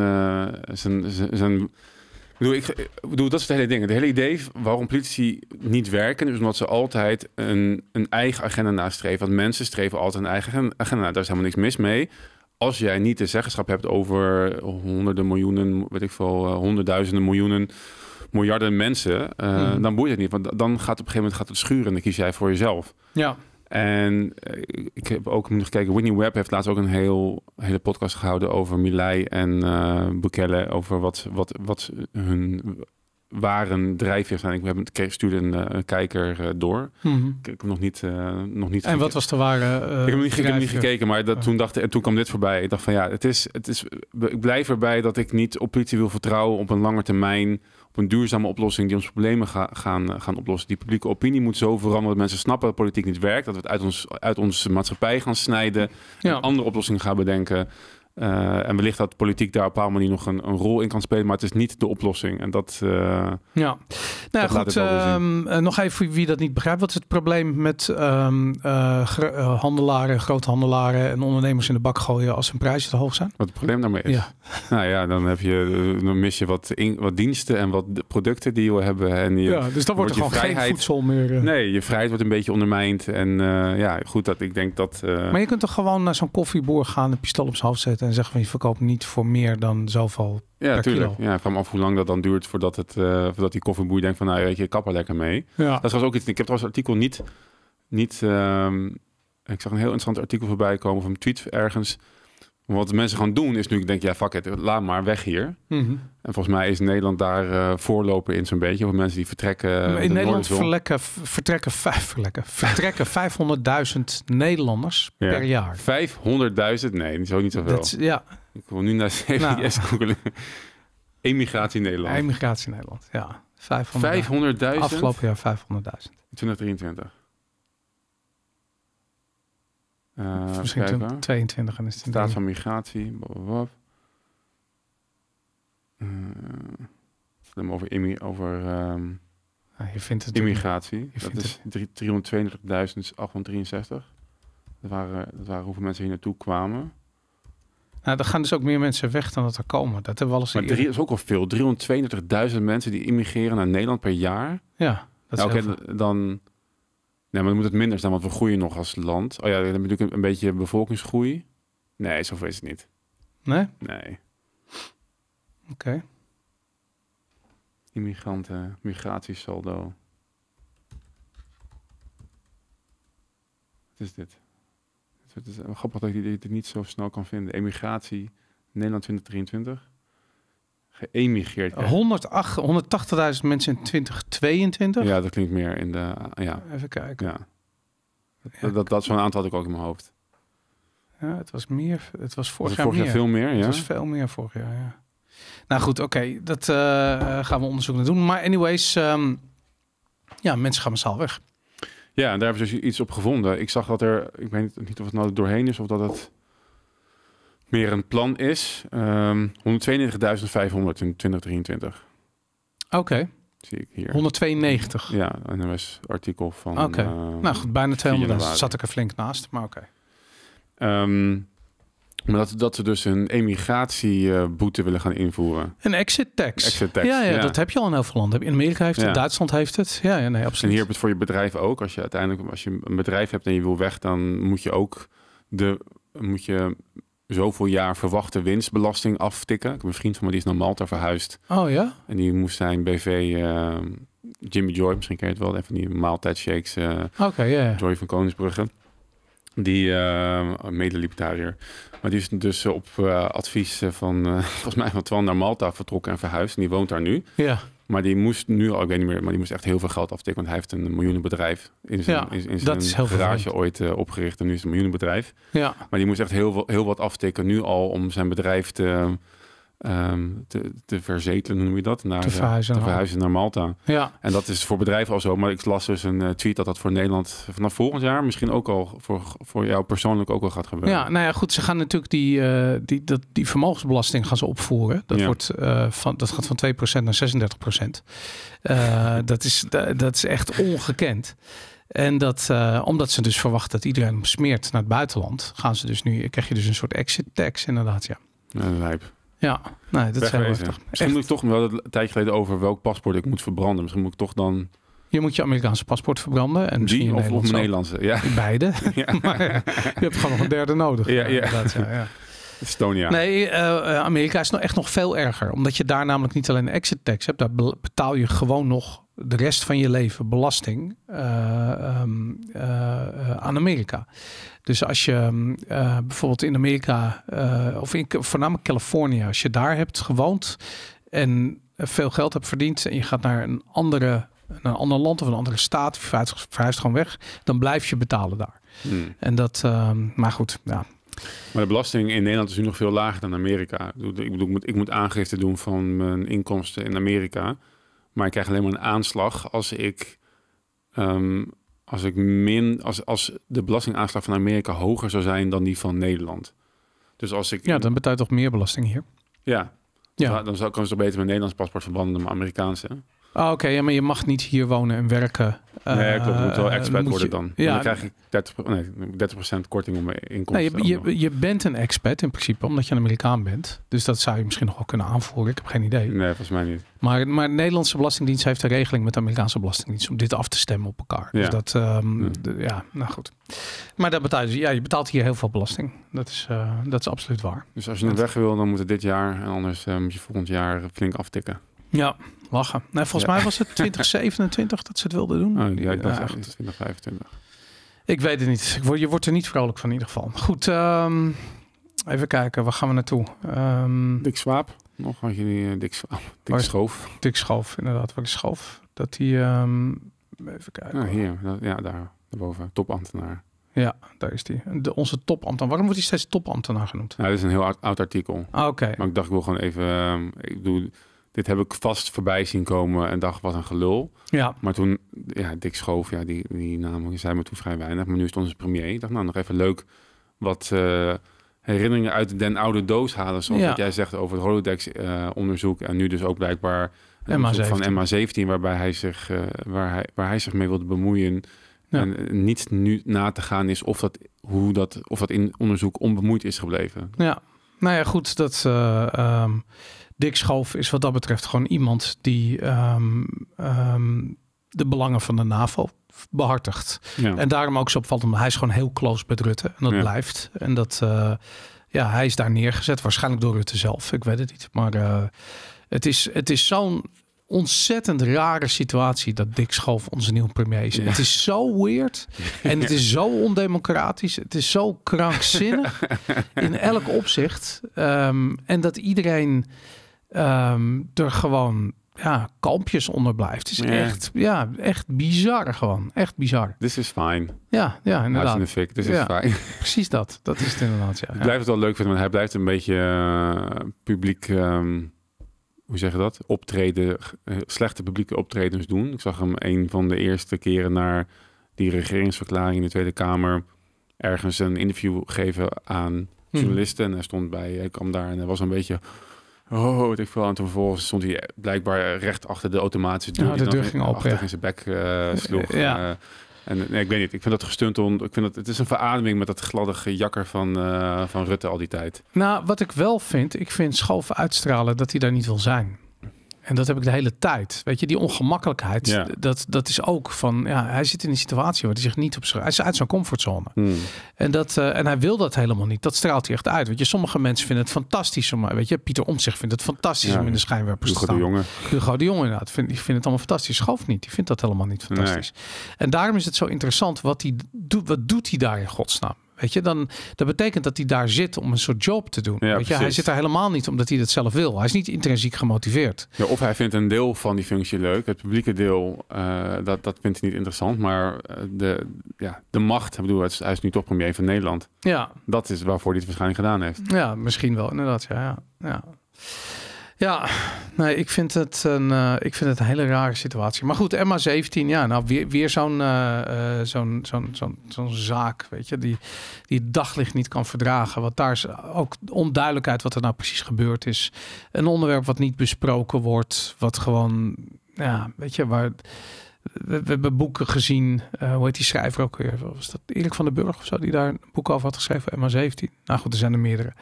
zijn, zijn, zijn... Ik bedoel, ik, ik bedoel, dat is het hele ding. Het hele idee waarom politici niet werken, is omdat ze altijd een, een eigen agenda nastreven. Want mensen streven altijd een eigen agenda. Daar is helemaal niks mis mee als jij niet de zeggenschap hebt over honderden miljoenen, weet ik veel, honderdduizenden miljoenen miljarden mensen, uh, mm. dan boeit het niet. Want dan gaat het op een gegeven moment gaat het schuren en dan kies jij voor jezelf. Ja. En eh, ik heb ook nog gekeken, Winnie Webb heeft laatst ook een heel, hele podcast gehouden over Milay en uh, over wat, wat, wat hun waren drijfveer zijn. Ik heb, stuurde een, een kijker door. Mhm. Ik heb nog niet, nog niet. En wat was de ware? ik, heb niet, niet, gekeken, maar dat, toen dacht en toen kwam dit voorbij. Ik dacht van ja, het is, het is. Ik blijf erbij dat ik niet op politie wil vertrouwen op een lange termijn op een duurzame oplossing die ons problemen ga, gaan, eh, gaan oplossen. Die publieke opinie moet zo veranderen dat mensen snappen dat politiek niet werkt. Dat we het uit, ons, uit onze maatschappij gaan snijden. Ja. andere oplossingen gaan bedenken. Eh, en wellicht dat politiek daar op een bepaalde manier nog een, een, rol in kan spelen, maar het is niet de oplossing. En dat. Eh, ja, nou goed. Ehm, eh, nog even wie dat niet begrijpt. Wat is het probleem met um, grote handelaren, groothandelaren en ondernemers in de bak gooien als hun prijzen te hoog zijn? Wat het probleem daarmee is. Nou ja, dan, heb je, dan mis je wat, wat diensten en wat producten die we hebben. En ja, dus dan wordt er gewoon geen voedsel meer. Nee, je vrijheid wordt een beetje ondermijnd. En ja, goed, dat ik denk dat. maar je kunt toch gewoon naar zo'n koffieboer gaan, een pistool op zijn hoofd zetten en zeggen van je verkoopt niet voor meer dan zoveel ja, per tuurlijk. Kilo. Ja, ik vraag me af hoe lang dat dan duurt voordat, het, eh, voordat die koffieboer denkt van nou weet je, ik kap er lekker mee. Ja. Dat was ook iets. Ik heb trouwens het artikel niet, niet ehm, ik zag een heel interessant artikel voorbij komen van een tweet ergens wat mensen gaan doen is nu, ik denk, ja, fuck it, laat maar weg hier. Mhm. En volgens mij is Nederland daar uh, eh, voorlopen in zo'n beetje. Of mensen die vertrekken. In eh, Nederland vertrekken, vertrekken 500.000 Nederlanders per jaar. 500.000? Nee, zo niet zoveel. Dat, ja. Ik wil nu naar CBS nou. googelen. Emigratie Nederland. Emigratie Nederland, ja. 500.000? Afgelopen jaar 500.000. 2023. Eh, misschien 22 en is het Staat van migratie. Uh, over, immi over ehm, je vindt het immigratie. Je dat is Dat waren, dat waren hoeveel mensen hier naartoe kwamen. Nou, er gaan dus ook meer mensen weg dan dat er komen. Dat hebben we alles Maar dat is ook al veel. 332.000 mensen die immigreren naar Nederland per jaar. Ja, dat is nou, heel dan, Nee, maar moet het minder staan, want we groeien nog als land. Oh ja, dan je natuurlijk een beetje bevolkingsgroei. Nee, zover is het niet. Nee? Nee. Oké. Okay. Immigranten, migratiesaldo. Wat is dit? Het is eh, grappig dat je dit niet zo snel kan vinden. Emigratie, Nederland 2023 geëmigreerd. 180.000 mensen in 2022? Ja, dat klinkt meer in de... Ja. Even kijken. Ja. Dat, dat, dat zo'n aantal had ik ook in mijn hoofd. Ja, het was meer. Het was vorig, jaar, veel meer. Ja? Het was veel meer vorig jaar. Ja. Nou goed, oké, dat eh, gaan we onderzoek naar doen. Maar anyways, ehm, ja, mensen gaan massaal weg. Ja, en daar hebben ze dus iets op gevonden. Ik zag dat er, ik weet niet of het nou doorheen is of dat het meer een plan is. 192.500 ehm, in 2023. Oké. Zie ik hier. 192. Ja, NOS-artikel van. Oké. Eh, nou goed, bijna 200. Zat ik er flink naast, maar oké. Ehm, maar dat, dat ze dus een emigratieboete willen gaan invoeren. Een exit tax. Exit tax ja, ja, dat heb je al in heel veel landen. In Amerika heeft het, ja. Duitsland heeft het. Ja, ja, nee, absoluut. En hier heb het voor je bedrijf ook. Als je uiteindelijk als je een bedrijf hebt en je wil weg, dan moet je ook de moet je zoveel jaar verwachte winstbelasting aftikken. Ik heb een vriend van mij die is naar Malta verhuisd. Oh ja? En die moest zijn BV... Eh, Jimmy Joy, misschien ken je het wel, even die maaltijdshakes. Uh, Oké, okay, Joy van Koningsbrugge. Die uh, eh, mede Maar die is dus op advies van, volgens mij, van Twan naar Malta vertrokken en verhuisd. En die woont daar nu. Ja. Maar die moest nu al, ik weet niet meer, maar die moest echt heel veel geld aftikken. Want hij heeft een miljoenenbedrijf in zijn, in, zijn garage ooit eh, opgericht. En nu is het een miljoenenbedrijf. Ja. Maar die moest echt heel, heel wat aftikken nu al om zijn bedrijf te Ehm, te, te noem je dat? Naar, te eh, verhuizen, naar Malta. Ja. En dat is voor bedrijven al zo. Maar ik las dus een eh, tweet dat dat voor Nederland vanaf volgend jaar misschien ook al voor, voor jou persoonlijk ook al gaat gebeuren. Ja, nou ja, goed. Ze gaan natuurlijk die, eh, die, dat, die vermogensbelasting gaan ze opvoeren. Dat, wordt, van, dat gaat van 2% naar 36%. Uh, dat, is, dat, is echt ongekend. En dat, omdat ze dus verwachten dat iedereen smeert naar het buitenland, gaan ze dus nu, krijg je dus een soort exit tax inderdaad, ja. Lijp. Ja, nee, dat zijn we Misschien moet ik toch, wel een tijdje geleden over welk paspoort ik moet verbranden. Misschien moet ik toch dan... Je moet je Amerikaanse paspoort verbranden. En misschien of, Nederlandse ja. Beide. maar je hebt gewoon nog een derde nodig. Ja, ja. ja. Estonia. Nee, eh, eh, Amerika is nog echt nog veel erger. Omdat je daar namelijk niet alleen exit tax hebt. Daar betaal je gewoon nog de rest van je leven belasting eh, ehm, aan Amerika. Dus als je ehm, bijvoorbeeld in Amerika, of in, voornamelijk Californië, als je daar hebt gewoond en veel geld hebt verdiend en je gaat naar een, andere, naar een ander land of een andere staat, verhuist, gewoon weg, dan blijf je betalen daar. Hmm. En dat, ehm, maar goed, ja. Maar de belasting in Nederland is nu nog veel lager dan Amerika. Ik bedoel, ik moet, ik moet aangifte doen van mijn inkomsten in Amerika. Maar ik krijg alleen maar een aanslag als ik, ehm, als, ik min, als, als de belastingaanslag van Amerika hoger zou zijn dan die van Nederland. Dus als ik. Ja, dan betaalt toch meer belasting hier? Ja. ja. Dan kan ze toch beter mijn Nederlands paspoort verbanden dan mijn Amerikaanse. Ah, oké, maar je mag niet hier wonen en werken. nee, ik moet wel eh, expat worden dan. Ja, dan krijg ik 30%, nee, 30 korting op mijn inkomsten. Nee, je, je, bent een expat in principe, omdat je een Amerikaan bent. Dus dat zou je misschien nog wel kunnen aanvoeren. Ik heb geen idee. Nee, volgens mij niet. Maar, maar de Nederlandse Belastingdienst heeft een regeling met de Amerikaanse Belastingdienst om dit af te stemmen op elkaar. Ja. Dus dat, ehm, ja. nou goed. Maar dat betaalt, dus, ja, je betaalt hier heel veel belasting. Dat is, eh, dat is absoluut waar. Dus als je het weg wil, dan moet het dit jaar. En anders eh, moet je volgend jaar flink aftikken. Ja, Lachen. Nee, volgens mij was het 2027 dat ze het wilden doen. Oh, ja, ik dacht echt 2025. Ik weet het niet. Ik word, je wordt er niet vrolijk van in ieder geval. Goed, ehm, even kijken. Waar gaan we naartoe? Um, Dick Nog had je die uh, Dick, Swaap. Eh, oh, Schoof. Dick Schoof, inderdaad. Wat is Schoof? Dat die... Ehm, even kijken. Ah, hier. ja, daar. Boven. Topambtenaar. Ja, daar is die. De, onze topambtenaar. Waarom wordt hij steeds topambtenaar genoemd? Nou, dat is een heel oud, artikel. Ah, oké. Maar ik dacht, ik wil gewoon even... Ehm, ik doe dit heb ik vast voorbij zien komen en dacht, wat een gelul. Ja. Maar toen, ja, Dick Schoof, ja, die, die naam zei me toen vrij weinig. Maar nu is onze premier. Ik dacht, nou, nog even leuk wat eh, herinneringen uit den oude doos halen. Zoals wat jij zegt over het Holodex-onderzoek. Eh, en nu dus ook blijkbaar een van MA17, waarbij hij zich, eh, waar, hij, waar hij zich mee wilde bemoeien. En niet nu na te gaan is of dat, hoe dat, of dat in onderzoek onbemoeid is gebleven. Ja, nou ja, goed, dat... Ehm, Dick Schoof is wat dat betreft gewoon iemand die ehm, ehm, de belangen van de NAVO behartigt. En daarom ook zo opvalt omdat Hij is gewoon heel close met Rutte. En dat blijft. En dat, eh, ja, hij is daar neergezet. Waarschijnlijk door Rutte zelf. Ik weet het niet. Maar eh, het is, het is zo'n ontzettend rare situatie dat Dick Schoof onze nieuwe premier is. Het is zo weird en het is zo ondemocratisch. Het is zo krankzinnig in elk opzicht. Ehm, en dat iedereen Ehm, er gewoon ja, kalmpjes onder blijft. Het is echt, ja, echt bizar gewoon. Echt bizar. This is fine. Ja, ja, inderdaad. in de fik, this is fine. Precies dat. Dat is het inderdaad, ja. Ik blijf het wel leuk vinden, want hij blijft een beetje eh, publiek... Ehm, hoe zeg je dat? Optreden, eh, slechte publieke optredens doen. Ik zag hem een van de eerste keren naar die regeringsverklaring in de Tweede Kamer ergens een interview geven aan hmm. journalisten. En hij stond bij, hij kwam daar en hij was een beetje Oh, ik veel aan. vervolgens stond hij blijkbaar recht achter de automatische deur. Ja, de deur ging open. in zijn bek eh, sloeg. Ja. Eh, en nee, ik weet niet, ik vind dat gestunt om. Ik vind dat, het is een verademing met dat gladde jakker van, eh, van Rutte al die tijd. Nou, wat ik wel vind, ik vind Schoof uitstralen dat hij daar niet wil zijn. En dat heb ik de hele tijd. Weet je, die ongemakkelijkheid, dat, dat is ook van, ja, hij zit in een situatie waar hij zich niet op schrijft. Hij is uit zijn comfortzone. Hmm. En, dat, eh, en hij wil dat helemaal niet. Dat straalt hij echt uit. Weet je, sommige mensen vinden het fantastisch om, weet je, Pieter Omtzigt vindt het fantastisch om in de schijnwerpers te staan. De jongen. Hugo de Jonge inderdaad, vind, die vindt het allemaal fantastisch. Schoof niet, die vindt dat helemaal niet fantastisch. En daarom is het zo interessant, wat, die, doet. wat doet hij daar in godsnaam? Weet je, dan dat betekent dat hij daar zit om een soort job te doen. Ja, weet hij zit daar helemaal niet omdat hij dat zelf wil. Hij is niet intrinsiek gemotiveerd. Ja, of hij vindt een deel van die functie leuk. Het publieke deel, eh, dat, dat vindt hij niet interessant. Maar eh, de, ja, de macht, ik bedoel, hij is, nu toch premier van Nederland. Ja. Dat is waarvoor hij het waarschijnlijk gedaan heeft. Ja, misschien wel, inderdaad. ja. ja. ja. Ja, nee, ik vind het een, eh, ik vind het een hele rare situatie. Maar goed, Emma 17, ja, nou weer, weer eh, eh, zo'n zo'n zo'n zo'n zaak, weet je, die, die het daglicht niet kan verdragen. Want daar is ook onduidelijkheid wat er nou precies gebeurd is. Een onderwerp wat niet besproken wordt, wat gewoon, ja, weet je, waar. We, hebben boeken gezien, hoe heet die schrijver ook weer? Was dat Erik van den Burg of zo, die daar een boek over had geschreven, Emma 17? Nou goed, er zijn er meerdere.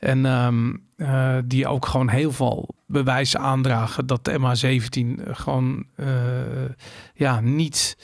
En ehm, eh, die ook gewoon heel veel bewijs aandragen dat de MH17 eh, gewoon eh, ja, niet.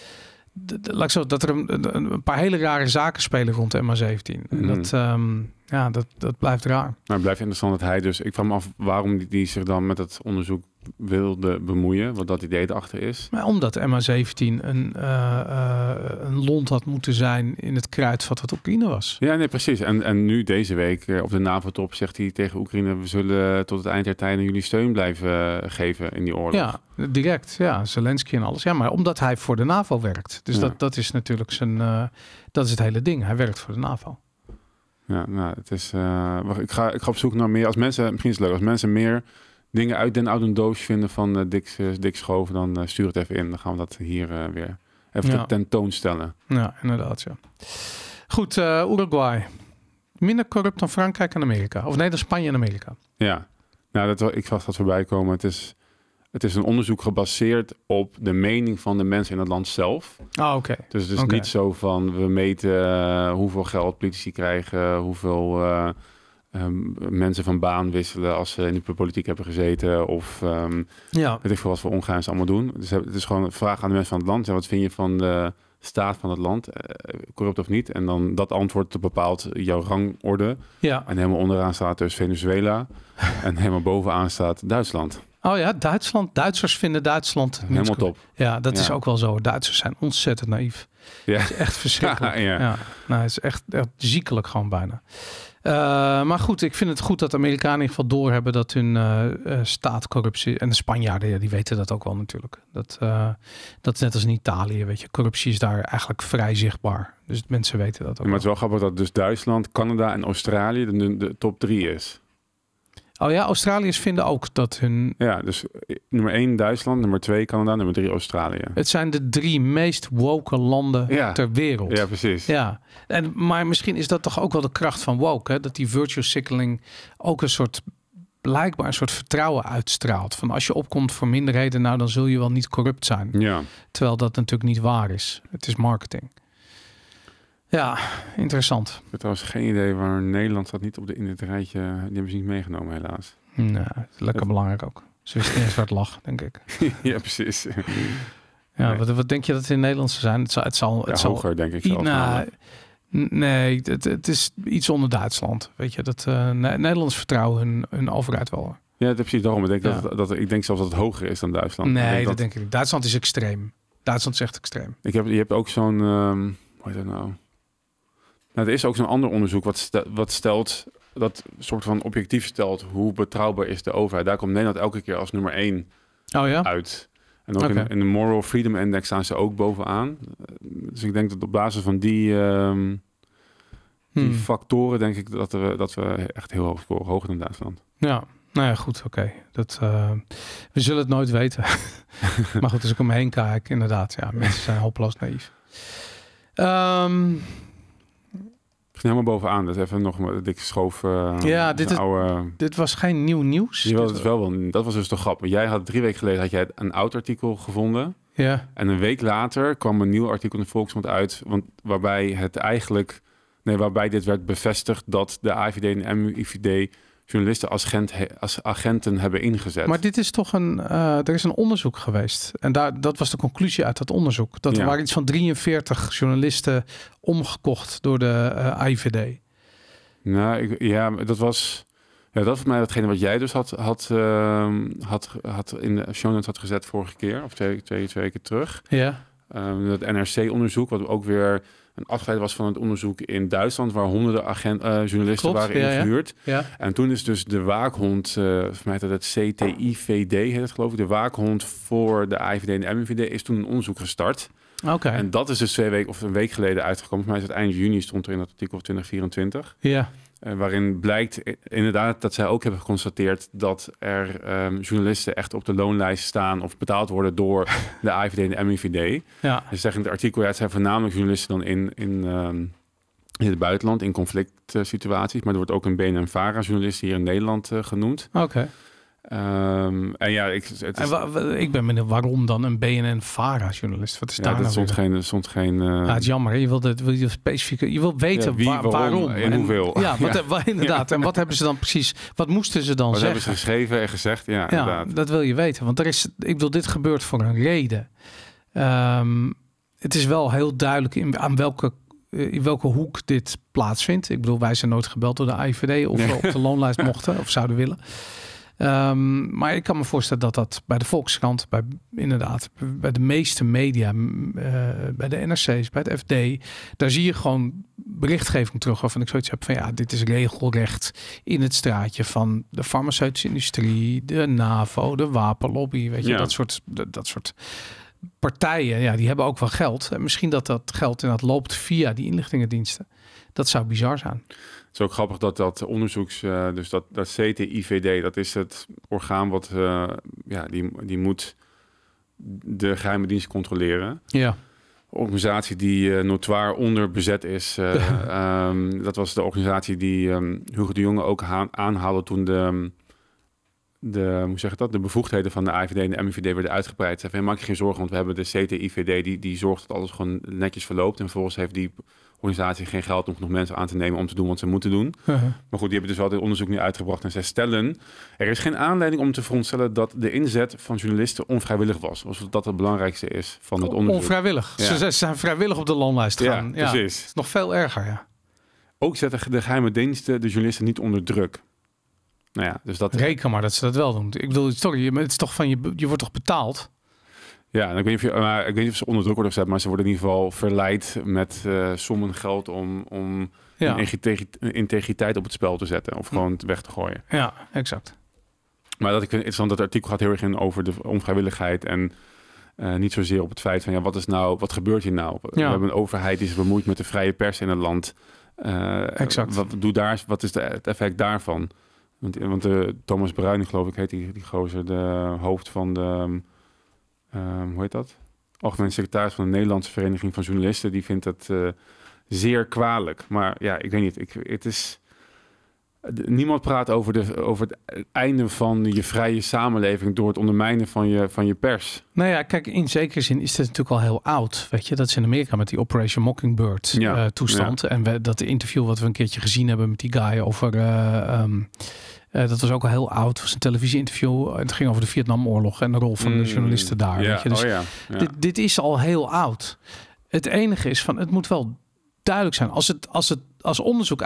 Laat ik zo, dat er een, paar hele rare zaken spelen rond de MH17. En mhm. dat, ehm, ja, dat, dat blijft raar. Maar nou, het blijft interessant dat hij dus... Ik vraag me af waarom die, zich dan met dat onderzoek wilde bemoeien, wat dat idee erachter is. Maar omdat MH17 een, uh, een lont had moeten zijn in het kruidvat wat Oekraïne was. Ja, nee, precies. En, en nu deze week eh, op de NAVO-top zegt hij tegen Oekraïne... we zullen tot het eind der tijden jullie steun blijven geven in die oorlog. Ja, direct. Ja, Zelensky en alles. Ja, maar omdat hij voor de NAVO werkt. Dus dat, dat is natuurlijk zijn... dat is het hele ding. Hij werkt voor de NAVO. Ja, nou, het is, eh, ik, ga, ik ga op zoek naar meer. Als mensen, misschien is het leuk als mensen meer dingen uit den oude doos vinden van uh, eh, eh, schoven, dan stuur het even in. Dan gaan we dat hier weer even ja. tentoonstellen. Ja, inderdaad. Ja. Goed, Uruguay. Minder corrupt dan Frankrijk en Amerika. Of nee, dan Spanje en Amerika. Ja, nou, dat, ik zag dat voorbij komen. Het is het is een onderzoek gebaseerd op de mening van de mensen in het land zelf. Ah, oké. Dus het is niet zo van we meten eh, hoeveel geld politici krijgen, hoeveel eh, ehm, mensen van baan wisselen als ze in de politiek hebben gezeten. Of um, ja. weet ik veel wat voor ongaans allemaal doen. Dus het is gewoon een vraag aan de mensen van het land. Wat vind je van de staat van het land, eh, corrupt of niet. En dan dat antwoord bepaalt jouw rangorde. Ja. En helemaal onderaan staat dus Venezuela. en helemaal bovenaan staat Duitsland. Oh ja, Duitsland. Duitsers vinden Duitsland helemaal top. Ja, dat is ook wel zo. Duitsers zijn ontzettend naïef. Ja. is echt verschrikkelijk. ja. Nou, het is echt, ziekelijk gewoon bijna. Eh, maar goed, ik vind het goed dat Amerikanen in ieder geval doorhebben dat hun uh, eh, eh, staat corruptie. En de Spanjaarden, ja, die weten dat ook wel natuurlijk. Dat, dat is net als in Italië, weet je. Corruptie is daar eigenlijk vrij zichtbaar. Dus mensen weten dat ook. maar het is wel grappig dat dus Duitsland, Canada en Australië de, de top drie is. Oh ja, Australiërs vinden ook dat hun... Ja, dus eh, nummer 1 Duitsland, nummer 2 Canada, nummer 3 Australië. Het zijn de drie meest woke landen ter wereld. Ja, precies. Ja. En, maar misschien is dat toch ook wel de kracht van woke, hè? dat die virtual signaling ook een soort blijkbaar een soort vertrouwen uitstraalt. Van als je opkomt voor minderheden, nou dan zul je wel niet corrupt zijn. Ja. Terwijl dat natuurlijk niet waar is. Het is marketing. Ja, interessant. Ik heb trouwens geen idee waar Nederland zat niet op de, in het rijtje. Die hebben ze niet meegenomen, helaas. Nou, lekker belangrijk ook. Ze wisten eerst wat lag, denk ik. ja, precies. ja, wat, wat, denk je dat het in Nederland zou zijn? Het zal, het zal, het zal hoger, denk ik. Zelf, nee, het, het is iets onder Duitsland. Weet je, dat uh, eh, Nederlands vertrouwen hun, hun overheid wel. Ja, dat precies daarom. Ik denk, dat, dat, ik denk zelfs dat het hoger is dan Duitsland. Nee, ik denk dat... denk ik niet. Duitsland is extreem. Duitsland is echt extreem. Ik heb, je hebt ook zo'n... Um, hoe dat nou? Nou, er is ook zo'n ander onderzoek wat, stelt, wat stelt, dat soort van objectief stelt hoe betrouwbaar is de overheid. Daar komt Nederland elke keer als nummer één oh, ja? uit. En ook in, de Moral Freedom Index staan ze ook bovenaan. Dus ik denk dat op basis van die, ehm, die hmm. factoren denk ik dat, dat we echt heel hoog scoren, hoger dan Duitsland. Ja, nou ja, goed, oké. Dat eh, we zullen het nooit weten. maar goed, als ik omheen kijk, inderdaad, ja, mensen zijn hopeloos naïef. Ehm, helemaal bovenaan. Dat is even nog een dikke schoof. Eh, ja, dit, is, dit was geen nieuw nieuws. Je dat, het wel, wel, dat was dus toch grappig. Jij had drie weken geleden had jij een oud artikel gevonden. Ja. En een week later kwam een nieuw artikel in de Volksmond uit. Want, waarbij het eigenlijk. Nee, waarbij dit werd bevestigd dat de AVD en de MUIVD journalisten als, als, agenten hebben ingezet. Maar dit is toch een, eh, er is een onderzoek geweest. En daar, dat was de conclusie uit dat onderzoek. Dat er waren iets van 43 journalisten omgekocht door de eh, IVD. Nou, ik, ja, dat was... Ja, dat voor mij datgene wat jij dus had, had, ehm, had, in de show notes had gezet vorige keer. Of twee, twee, twee weken terug. Ja. Ehm, dat NRC-onderzoek, wat ook weer een afgeleid was van het onderzoek in Duitsland, waar honderden agent, eh, journalisten waren ingehuurd. Ja. En toen is dus de waakhond, uh, eh, voor mij dat het CTIVD heet het geloof ik, de waakhond voor de AIVD en de MIVD, is toen een onderzoek gestart. Oké. En dat is dus twee weken of een week geleden uitgekomen. Volgens mij is het eind juni stond er in dat artikel 2024. Ja. Uh, waarin blijkt inderdaad dat zij ook hebben geconstateerd dat er ehm, journalisten echt op de loonlijst staan of betaald worden door de IVD en de MIVD. Ja. Ze zeggen in het artikel, ja, het zijn voornamelijk journalisten dan in, in, ehm, in het buitenland, in conflict eh, situaties. Maar er wordt ook een en vara journalist hier in Nederland eh, genoemd. Oké. Ehm, en ja, ik, het is... ik ben benieuwd waarom dan een BNN-VARA-journalist? Wat is ja, dat nou geen, stond geen... Eh, ja, het is jammer. Je wilt het, wil je specifiek... Je wilt weten waarom, en, hoeveel. Ja, wat, inderdaad. En wat hebben ze dan precies... Wat moesten ze dan wat zeggen? Wat hebben ze geschreven en gezegd? Ja, dat wil je weten. Want er is... Ik bedoel, dit gebeurt voor een reden. Ehm, het is wel heel duidelijk in, aan welke eh, in welke hoek dit plaatsvindt. Ik bedoel, wij zijn nooit gebeld door de IVD of we op de loonlijst mochten of zouden willen. Ehm, maar ik kan me voorstellen dat dat bij de Volkskrant, bij, inderdaad, bij de meeste media, eh, bij de NRC's, bij het FD, daar zie je gewoon berichtgeving terug waarvan ik zoiets heb van ja, dit is regelrecht in het straatje van de farmaceutische industrie, de NAVO, de wapenlobby, weet je, dat soort. Dat, dat soort partijen, ja, die hebben ook wel geld. En misschien dat dat geld inderdaad loopt via die inlichtingendiensten. Dat zou bizar zijn is ook grappig dat dat onderzoeks, eh, dus dat, dat CTIVD, dat is het orgaan wat, eh, ja, die, die moet de geheime dienst controleren. Ja. Organisatie die uh, notoir onderbezet is. Ehm, dat was de organisatie die ehm, Hugo de Jonge ook aanhaalde toen de ehm, de, hoe zeg dat, de bevoegdheden van de AIVD en de MIVD werden uitgebreid. Ze maak je geen zorgen, want we hebben de CTIVD die, die zorgt dat alles gewoon netjes verloopt. En vervolgens heeft die organisatie geen geld om nog mensen aan te nemen om te doen wat ze moeten doen. Maar goed, die hebben dus wel dit onderzoek nu uitgebracht. En ze stellen, er is geen aanleiding om te verontstellen dat de inzet van journalisten onvrijwillig was. Of dat het belangrijkste is van het onderzoek. Onvrijwillig. Ze zijn vrijwillig op de landlijst gegaan. Ja, precies. is nog veel erger, ja. Ook zetten de geheime diensten de journalisten niet onder druk. Nou ja, dus dat... Reken maar dat ze dat wel doen. Ik bedoel, sorry, het is toch van je, je wordt toch betaald? Ja, ik weet niet of, je, maar ik weet niet of ze onder druk worden gezet, maar ze worden in ieder geval verleid met uh, sommen geld om, om ja. integriteit op het spel te zetten of gewoon weg te gooien. Ja, exact. Maar dat ik interessant, dat artikel gaat heel erg in over de onvrijwilligheid en eh, niet zozeer op het feit van ja, wat is nou, wat gebeurt hier nou? Ja. We hebben een overheid die zich bemoeit met de vrije pers in een land. Uh, exact. Wat, doe daar, wat is de, het effect daarvan? Want, de eh, eh, Thomas Bruin geloof ik, heet die, die gozer, de hoofd van de, ehm, ehm, hoe heet dat? Algemeen secretaris van de Nederlandse Vereniging van Journalisten, die vindt dat eh, zeer kwalijk. Maar ja, ik weet niet, ik, het is niemand praat over, de, over het einde van je vrije samenleving door het ondermijnen van je, van je pers. Nou ja, kijk, in zekere zin is dat natuurlijk al heel oud. Weet je, dat is in Amerika met die Operation Mockingbird ja, eh, toestand. En we, dat interview wat we een keertje gezien hebben met die guy over. Eh, ehm, eh, dat was ook al heel oud. Het was een televisieinterview. Het ging over de Vietnamoorlog en de rol van de mm. journalisten daar. weet je? Dus oh dit, dit is al heel oud. Het enige is van het moet wel duidelijk zijn. Als, het, als, het, als onderzoek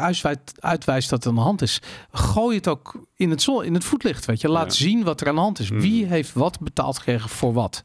uitwijst, dat er aan de hand is, gooi het ook in het, zon, in het voetlicht. Weet je. Laat zien wat er aan de hand is. Hmm. Wie heeft wat betaald gekregen voor wat?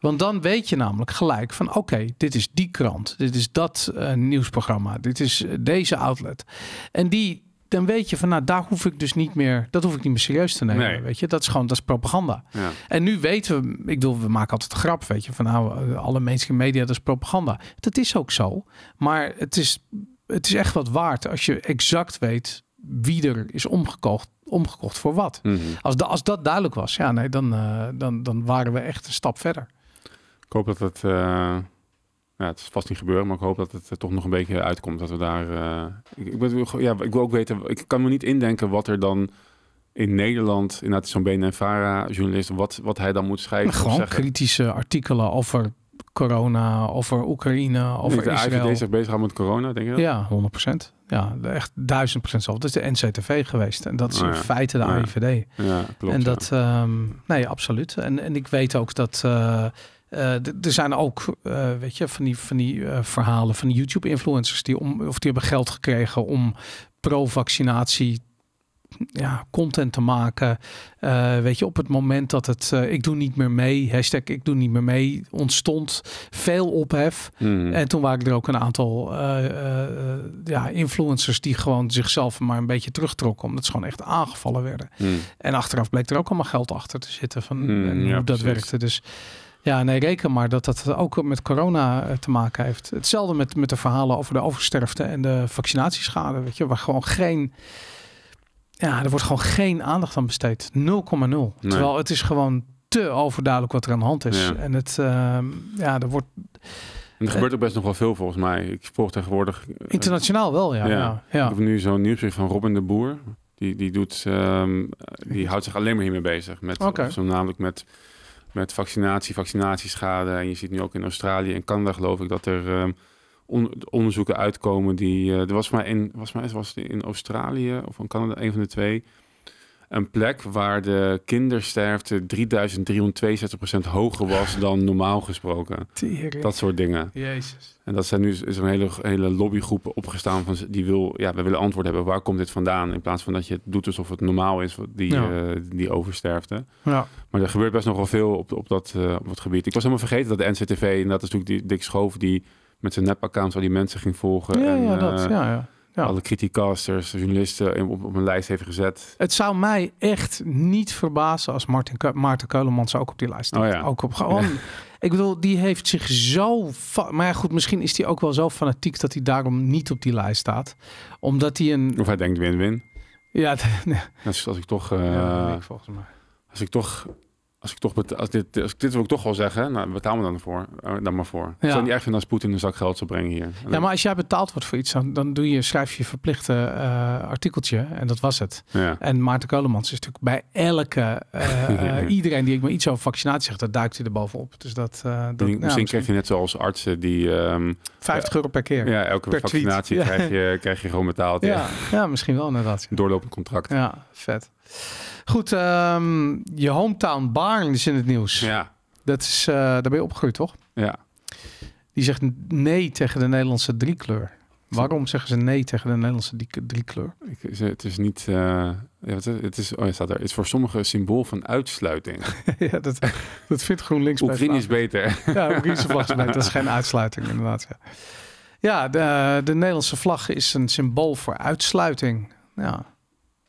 Want dan weet je namelijk gelijk van oké, dit is die krant, dit is dat eh, nieuwsprogramma, dit is eh, deze outlet. En die, dan weet je van nou, daar hoef ik dus niet meer, dat hoef ik niet meer serieus te nemen. Weet je, dat is gewoon, dat is propaganda. Ja. En nu weten we, ik bedoel, we maken altijd grap, weet je, van nou, alle mensen in media, dat is propaganda. Dat is ook zo, maar het is, het is echt wat waard als je exact weet wie er is omgekocht, omgekocht voor wat. Mhm. als, da, als dat duidelijk was, ja, nee, dan, eh, dan, dan waren we echt een stap verder. Ik hoop dat het. Eh, ja, het is vast niet gebeuren, maar ik hoop dat het er eh, toch nog een beetje uitkomt. Dat we daar. Uh, ik, ben, ja, ik wil ook weten. Ik kan me niet indenken wat er dan in Nederland, inderdaad, zo'n Vara, journalist wat, wat hij dan moet schrijven. gewoon kritische artikelen over corona, over Oekraïne, over de Israël. De AIVD zich bezighoudt met corona, denk je Ja, 100 procent. Ja, echt duizend procent zelf. Dat is de NCTV geweest. En dat is oh in feite de oh AIVD. Ja, klopt. En dat, ehm, nee, absoluut. En, en ik weet ook dat... Eh, eh, er zijn ook, eh, weet je, van die, van die eh, verhalen van YouTube-influencers die, om, of die hebben geld gekregen om pro-vaccinatie ja, content te maken. weet je, op het moment dat het ik doe niet meer mee, hashtag ik doe niet meer mee, ontstond veel ophef. Hmm. En toen waren er ook een aantal ja, influencers die gewoon zichzelf maar een beetje terugtrokken, omdat ze gewoon echt aangevallen werden. Hmm. En achteraf bleek er ook allemaal geld achter te zitten van hmm, hoe ja, dat werkte. Dus ja, nee, reken maar dat dat ook met corona eh, te maken heeft. Hetzelfde met, met de verhalen over de oversterfte en de vaccinatieschade. Weet je, waar gewoon geen. Ja, er wordt gewoon geen aandacht aan besteed. 0,0. Terwijl het is gewoon te overduidelijk wat er aan de hand is. En het, ehm, ja, er wordt. En er gebeurt ook best nog wel veel volgens mij. Ik volg tegenwoordig. Eh, Internationaal wel, ja. ja. Ik heb nu zo'n nieuwsbrief van Robin de Boer. Die, die, doet, ehm, die houdt zich alleen maar hiermee bezig. Met, okay. Namelijk met met vaccinatie, vaccinatieschade. En je ziet nu ook in Australië en Canada geloof ik dat er ehm, onderzoeken uitkomen die... Eh, er was maar, in, was maar was in Australië of in Canada, een van de twee een plek waar de kindersterfte 3362% hoger was dan normaal gesproken. Dat soort dingen. Jezus. En dat zijn nu is een hele, hele lobbygroep opgestaan van die wil, ja, we willen antwoord hebben. Waar komt dit vandaan? In plaats van dat je het doet alsof het normaal is, die, eh, die oversterfte. Ja. Maar er gebeurt best nogal veel op, op, dat, eh, op dat gebied. Ik was helemaal vergeten dat de NCTV, en dat is natuurlijk die Dick Schoof, die met zijn nep accounts al die mensen ging volgen. Ja, en, ja, dat, eh, ja, ja alle criticasters, journalisten op, op een lijst heeft gezet. Het zou mij echt niet verbazen als Martin, Ke Maarten Keulemans ook op die lijst staat. Oh ook op gewoon. Ik bedoel, die heeft zich zo. Maar ja, goed, misschien is hij ook wel zo fanatiek dat hij daarom niet op die lijst staat. Omdat hij een. Of hij denkt win-win. Ja, als, als, ik toch. Eh, volgens mij. Als ik toch als ik, toch als dit, als ik dit wil ik toch wel zeggen, nou, betaal me dan, voor, eh, dan maar voor. Ja. Ik zou niet echt vinden als Poetin een zak geld zou brengen hier. ja, maar als jij betaald wordt voor iets, dan, dan doe je, schrijf je verplichte eh, artikeltje en dat was het. Ja. En Maarten Kolemans is natuurlijk bij elke, eh, iedereen die ik maar iets over vaccinatie zegt, dat duikt hij er bovenop. Dus dat, uh, dat, nou, misschien, krijg je net zoals artsen die... Um, ehm, 50 euro per keer. Ja, elke per vaccinatie krijg je, krijg je gewoon betaald. Ja, ja. misschien wel inderdaad. Doorlopend contract. Ja, vet. Goed, um, je hometown Barn is in het nieuws. Ja. Dat is, uh, daar ben je opgegroeid, toch? Ja. Die zegt nee tegen de Nederlandse driekleur. Waarom zeggen ze nee tegen de Nederlandse driekleur? Ik, het is niet. Uh, ja, het is, oh, ja, staat er. Het is voor sommigen een symbool van uitsluiting. ja, dat, dat vindt GroenLinks Oekraïne is beter. ja, Oekraïnse vlag is beter. Dat is geen uitsluiting, inderdaad. Ja, ja de, de Nederlandse vlag is een symbool voor uitsluiting. Ja.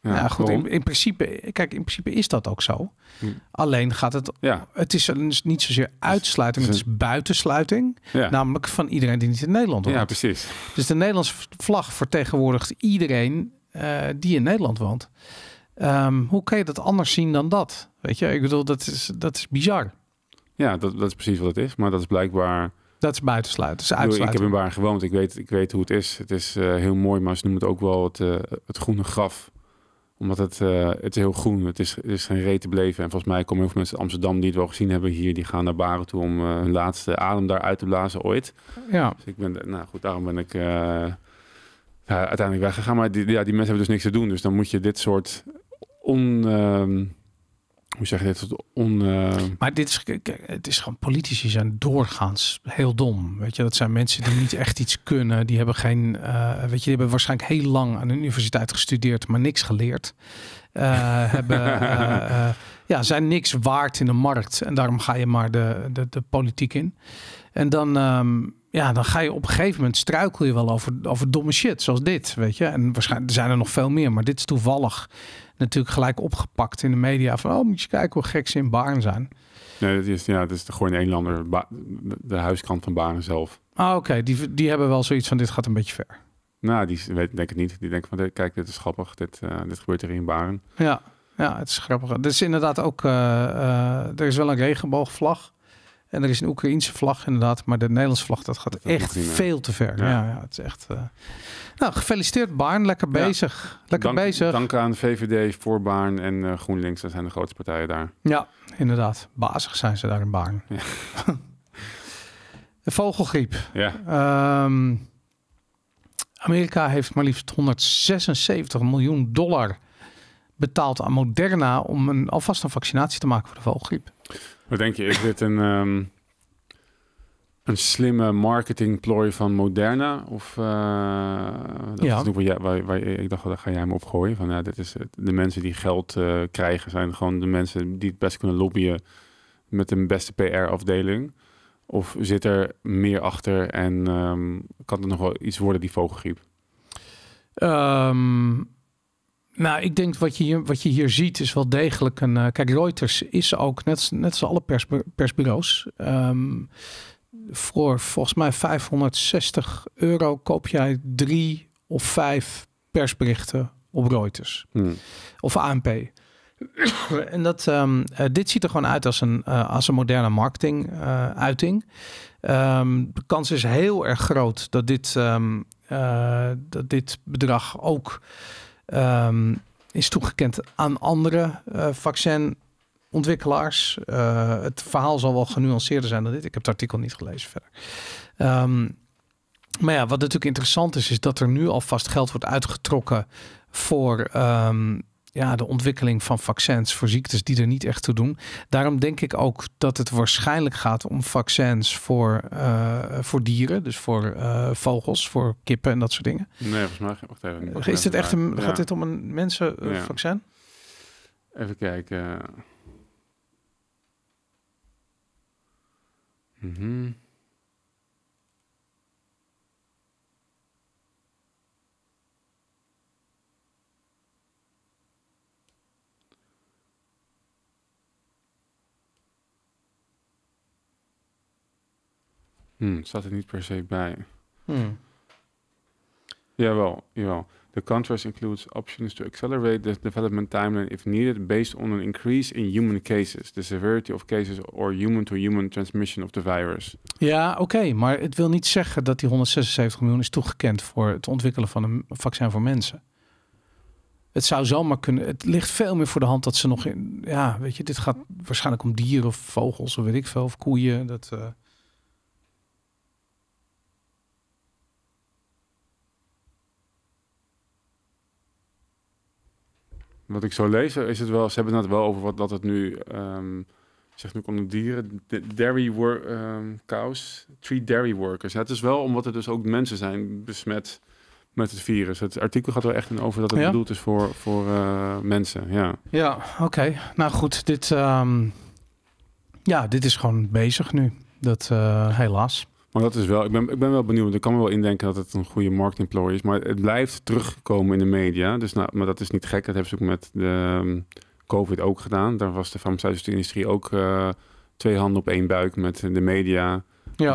Ja, goed, in, principe, kijk, in principe is dat ook zo. Hm. Alleen gaat het, ja. het is niet zozeer uitsluiting, het is buitensluiting. Namelijk van iedereen die niet in Nederland woont. Ja, precies. Dus de Nederlandse vlag vertegenwoordigt iedereen eh, die in Nederland woont. Ehm, hoe kun je dat anders zien dan dat? Weet je, ik bedoel, dat is, dat is bizar. Ja, dat, dat is precies wat het is. Maar dat is blijkbaar... Dat is buitensluiten. Dat is Ik heb in Baar gewoond. Ik weet, ik weet hoe het is. Het is eh, heel mooi, maar ze noemen het ook wel het, eh, het groene graf omdat het, eh, het is heel groen. Het is, het is geen reet te beleven. En volgens mij komen heel veel mensen uit Amsterdam die het wel gezien hebben hier. Die gaan naar Baren toe om eh, hun laatste adem daar uit te blazen ooit. Ja. Dus ik ben, nou goed, daarom ben ik... Eh, uiteindelijk weggegaan. Maar die, ja, die mensen hebben dus niks te doen. Dus dan moet je dit soort on, ehm, hoe zeg je dit? On, uh... Maar dit is, het is gewoon politici zijn doorgaans heel dom. Weet je, dat zijn mensen die niet echt iets kunnen. Die hebben geen, eh, weet je, die hebben waarschijnlijk heel lang aan de universiteit gestudeerd, maar niks geleerd. Uh, hebben, ja, zijn niks waard in de markt. En daarom ga je maar de, de, de politiek in. En dan, ehm, ja, dan ga je op een gegeven moment struikel je wel over, over domme shit zoals dit. Weet je, en waarschijnlijk er zijn er nog veel meer, maar dit is toevallig natuurlijk gelijk opgepakt in de media. Van, oh, moet je kijken hoe gek ze in Baarn zijn. Nee, dat is, ja, dat is de Gooi Nederlander, de huiskant van Baarn zelf. Ah, oké. Die, die hebben wel zoiets van, dit gaat een beetje ver. Nou, die weet, denk ik niet. Die denken van, kijk, dit is grappig. Dit, eh, dit gebeurt er in baren Ja, ja, het is grappig. Er is inderdaad ook, eh, eh, er is wel een regenboogvlag. En er is een Oekraïense vlag inderdaad, maar de Nederlandse vlag dat gaat echt veel te ver. Ja. ja, het is echt. Eh, nou, gefeliciteerd Baarn, lekker bezig, lekker bezig. Dank aan VVD voor Baarn en eh, GroenLinks, dat zijn de grootste partijen daar. Ja, inderdaad, bazig zijn ze daar in Baarn. Ja. de vogelgriep. Ja. Ehm, Amerika heeft maar liefst 176 miljoen dollar betaald aan Moderna om een, alvast een vaccinatie te maken voor de vogelgriep. Wat denk je, is dit een, ehm, een slimme marketingplooi van Moderna? Of eh, dat ja. is waar, waar, waar, ik dacht, daar ga jij hem opgooien. Van, nou, dit is De mensen die geld eh, krijgen zijn gewoon de mensen die het best kunnen lobbyen met een beste PR-afdeling. Of zit er meer achter en ehm, kan er nog wel iets worden die vogelgriep? Ehm, nou, ik denk wat je hier, wat je hier ziet is wel degelijk een. Eh, kijk, Reuters is ook, net, net als alle pers, persbureaus. Ehm, voor volgens mij 560 euro koop jij drie of vijf persberichten op Reuters hmm. of ANP. en dat, ehm, eh, dit ziet er gewoon uit als een, eh, als een moderne marketinguiting. Um, ehm, de kans is heel erg groot dat dit, dat dit bedrag ook Ehm, is toegekend aan andere eh, vaccinontwikkelaars. Eh, het verhaal zal wel genuanceerder zijn dan dit. Ik heb het artikel niet gelezen verder. Ehm, maar ja, wat natuurlijk interessant is, is dat er nu alvast geld wordt uitgetrokken voor ehm, ja, de ontwikkeling van vaccins voor ziektes die er niet echt toe doen. Daarom denk ik ook dat het waarschijnlijk gaat om vaccins voor, eh, voor dieren, dus voor eh, vogels, voor kippen en dat soort dingen. Nee, volgens mij wacht even. Is dit echt een, gaat dit om een mensenvaccin? Ja. Even kijken. Mm Hmm, staat er niet per se bij. Hmm. Jawel, jawel. The contrast includes options to accelerate the development timeline if needed based on an increase in human cases, the severity of cases or human-to-human transmission of the virus. Ja, oké, maar het wil niet zeggen dat die 176 miljoen is toegekend voor het ontwikkelen van een vaccin voor mensen. Het zou zomaar kunnen. Het ligt veel meer voor de hand dat ze nog in. Ja, weet je, dit gaat waarschijnlijk om dieren of vogels of weet ik veel, of koeien. Dat, eh, wat ik zo lees, is het wel, ze hebben het wel over wat dat het nu, ehm, zeg nu onder dieren, dairy ehm, cows, tree dairy workers. het is wel omdat er dus ook mensen zijn besmet met het virus. Het artikel gaat er echt in over dat het bedoeld is voor, voor eh, mensen. Ja, ja oké. Nou goed, dit, ehm, ja, dit is gewoon bezig nu. Dat eh, helaas. Maar dat is wel, ik ben, ik ben wel benieuwd. Ik kan me wel indenken dat het een goede marketingplooi is. Maar het blijft terugkomen in de media. Dus nou, maar dat is niet gek. Dat hebben ze ook met de ehm, COVID ook gedaan. Daar was de farmaceutische industrie ook eh, twee handen op één buik met de media.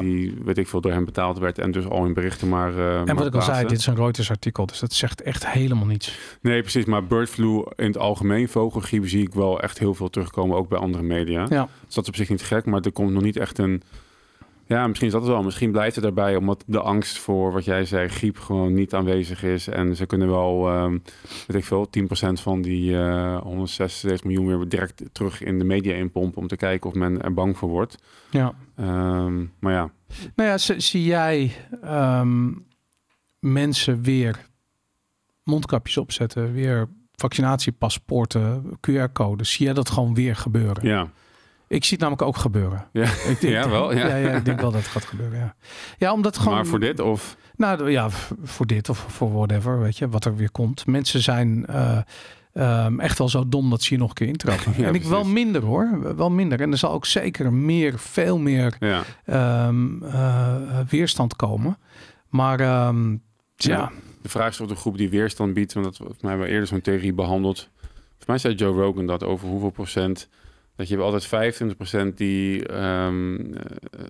Die, weet ik veel, door hen betaald werd en dus al in berichten maar. Eh, en wat ik al zei, dit is een Reuters artikel, dus dat zegt echt helemaal niets. Nee, precies. Maar bird flu in het algemeen, vogelgriep, zie ik wel echt heel veel terugkomen, ook bij andere media. Dus dat is op zich niet gek, maar er komt nog niet echt een ja, misschien is dat het wel. Misschien blijft het daarbij, omdat de angst voor wat jij zei, griep gewoon niet aanwezig is. En ze kunnen wel, um, weet ik veel, 10% van die uh, eh, 166 miljoen weer direct terug in de media inpompen. Om te kijken of men er bang voor wordt. Ja. Ehm, maar ja. Nou ja, zie jij ehm, mensen weer mondkapjes opzetten, weer vaccinatiepaspoorten, QR-codes. Zie jij dat gewoon weer gebeuren? Ja. Ik zie het namelijk ook gebeuren. Ja, ik denk, ja wel. Ja. Ja, ik denk wel dat het gaat gebeuren. Ja, ja omdat gewoon. Maar voor dit of? Nou ja, voor dit of voor whatever, weet je, wat er weer komt. Mensen zijn. Eh, ehm, echt wel zo dom dat ze je nog een keer intrappen. Ja, en ik wel minder hoor, wel minder. En er zal ook zeker meer, veel meer ehm, eh, weerstand komen. Maar ehm, ja. De vraag is of de groep die weerstand biedt, want dat volgens mij hebben eerder zo'n theorie behandeld. Volgens mij zei Joe Rogan dat over hoeveel procent dat je altijd 25% die ehm, eh,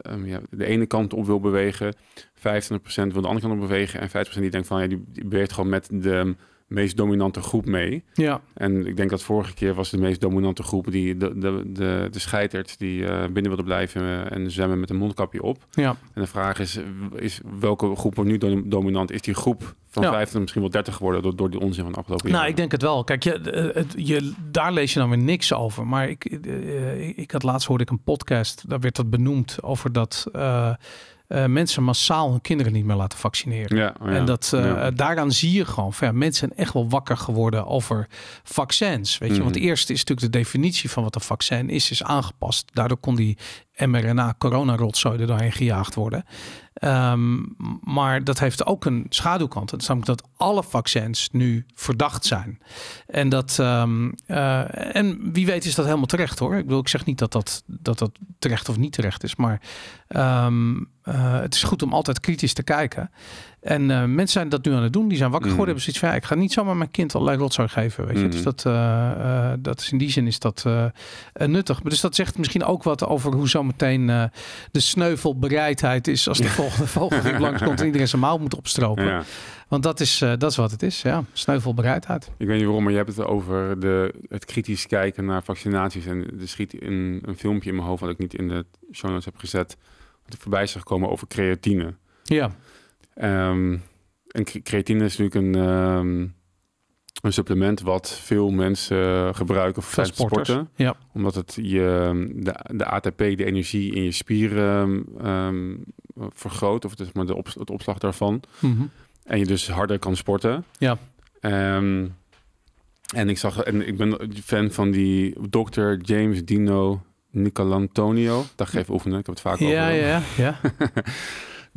ehm, ja, de ene kant op wil bewegen, 25% wil de andere kant op bewegen en 50% die denkt van ja, die, die beweegt gewoon met de meest dominante groep mee. Ja. En ik denk dat vorige keer was de meest dominante groep die de, de, de, de die eh, binnen wilde blijven eh, en zwemmen met een mondkapje op. Ja. En de vraag is, is welke groep wordt nu dominant? Is die groep dan ja. misschien wel 30 geworden door, door die onzin van afgelopen jaar. Nou, ik denk het wel. Kijk, je, eh, het, je, daar lees je dan weer niks over. Maar ik, eh, eh, ik had laatst hoorde ik een podcast, daar werd dat benoemd over dat. mensen massaal hun kinderen niet meer laten vaccineren. Ja, oh en dat, daaraan zie je gewoon, van, mensen zijn echt wel wakker geworden over vaccins. Weet je? Want mhm. eerst is natuurlijk de definitie van wat een vaccin is, is aangepast. Daardoor kon die mRNA-coronarotzooi er doorheen gejaagd worden. Ehm, maar dat heeft ook een schaduwkant. Dat is namelijk dat alle vaccins nu verdacht zijn. En, dat, ehm, eh, en wie weet is dat helemaal terecht hoor. Ik bedoel, ik zeg niet dat dat, dat, dat terecht of niet terecht is. Maar ehm, eh, het is goed om altijd kritisch te kijken. En eh, mensen zijn dat nu aan het doen. Die zijn wakker mm. geworden. Mm. Hebben zoiets van, ik ga niet zomaar mijn kind allerlei rotzooi geven. Weet je? Mm. Dus dat, eh, eh, dat is in die zin is dat nuttig. Maar dus dat zegt misschien ook wat over hoe zometeen de sneuvelbereidheid is. Als de volgende langs komt en iedereen zijn maal moet opstropen. Want dat is, dat is wat het is, ja. Sneuvelbereidheid. Ik weet niet waarom, maar je hebt het over de, het kritisch kijken naar vaccinaties. En er schiet in een filmpje in mijn hoofd, wat ik niet in de show notes heb gezet, wat er voorbij is gekomen over creatine. Ja. Ehm, en creatine is natuurlijk een, ehm, een supplement wat veel mensen gebruiken voor sporten. Ja. Omdat het je, ehm, de, de ATP, de energie in je spieren vergroot, of het is maar de opslag daarvan. Mhm. En je dus harder kan sporten. Ja. en ik zag, en ik ben fan van die dokter James Dino Nicolantonio. Dat geeft oefenen, ik heb het vaak over. Ja, ja, ja.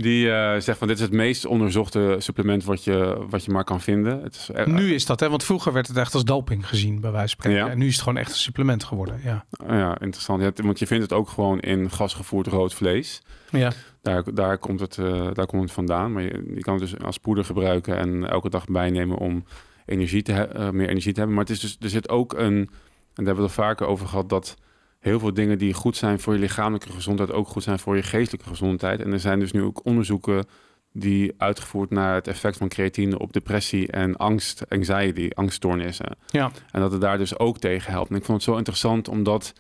Die eh, zegt van dit is het meest onderzochte supplement wat je, wat je maar kan vinden. Het is, eh, nu is dat, hè? want vroeger werd het echt als doping gezien bij wijze van spreken. En nu is het gewoon echt een supplement geworden. Ja, ah, ja interessant. want je vindt het ook gewoon in gasgevoerd rood vlees. Ja. Daar, daar, komt het, eh, daar komt het vandaan. Maar je, je, kan het dus als poeder gebruiken en elke dag bijnemen om energie te meer energie te hebben. Maar het is dus, er zit ook een, en daar hebben we het vaker over gehad, dat heel veel dingen die goed zijn voor je lichamelijke gezondheid ook goed zijn voor je geestelijke gezondheid. En er zijn dus nu ook onderzoeken die uitgevoerd naar het effect van creatine op depressie en angst, anxiety, angststoornissen. Ja. En dat het daar dus ook tegen helpt. En ik vond het zo interessant omdat,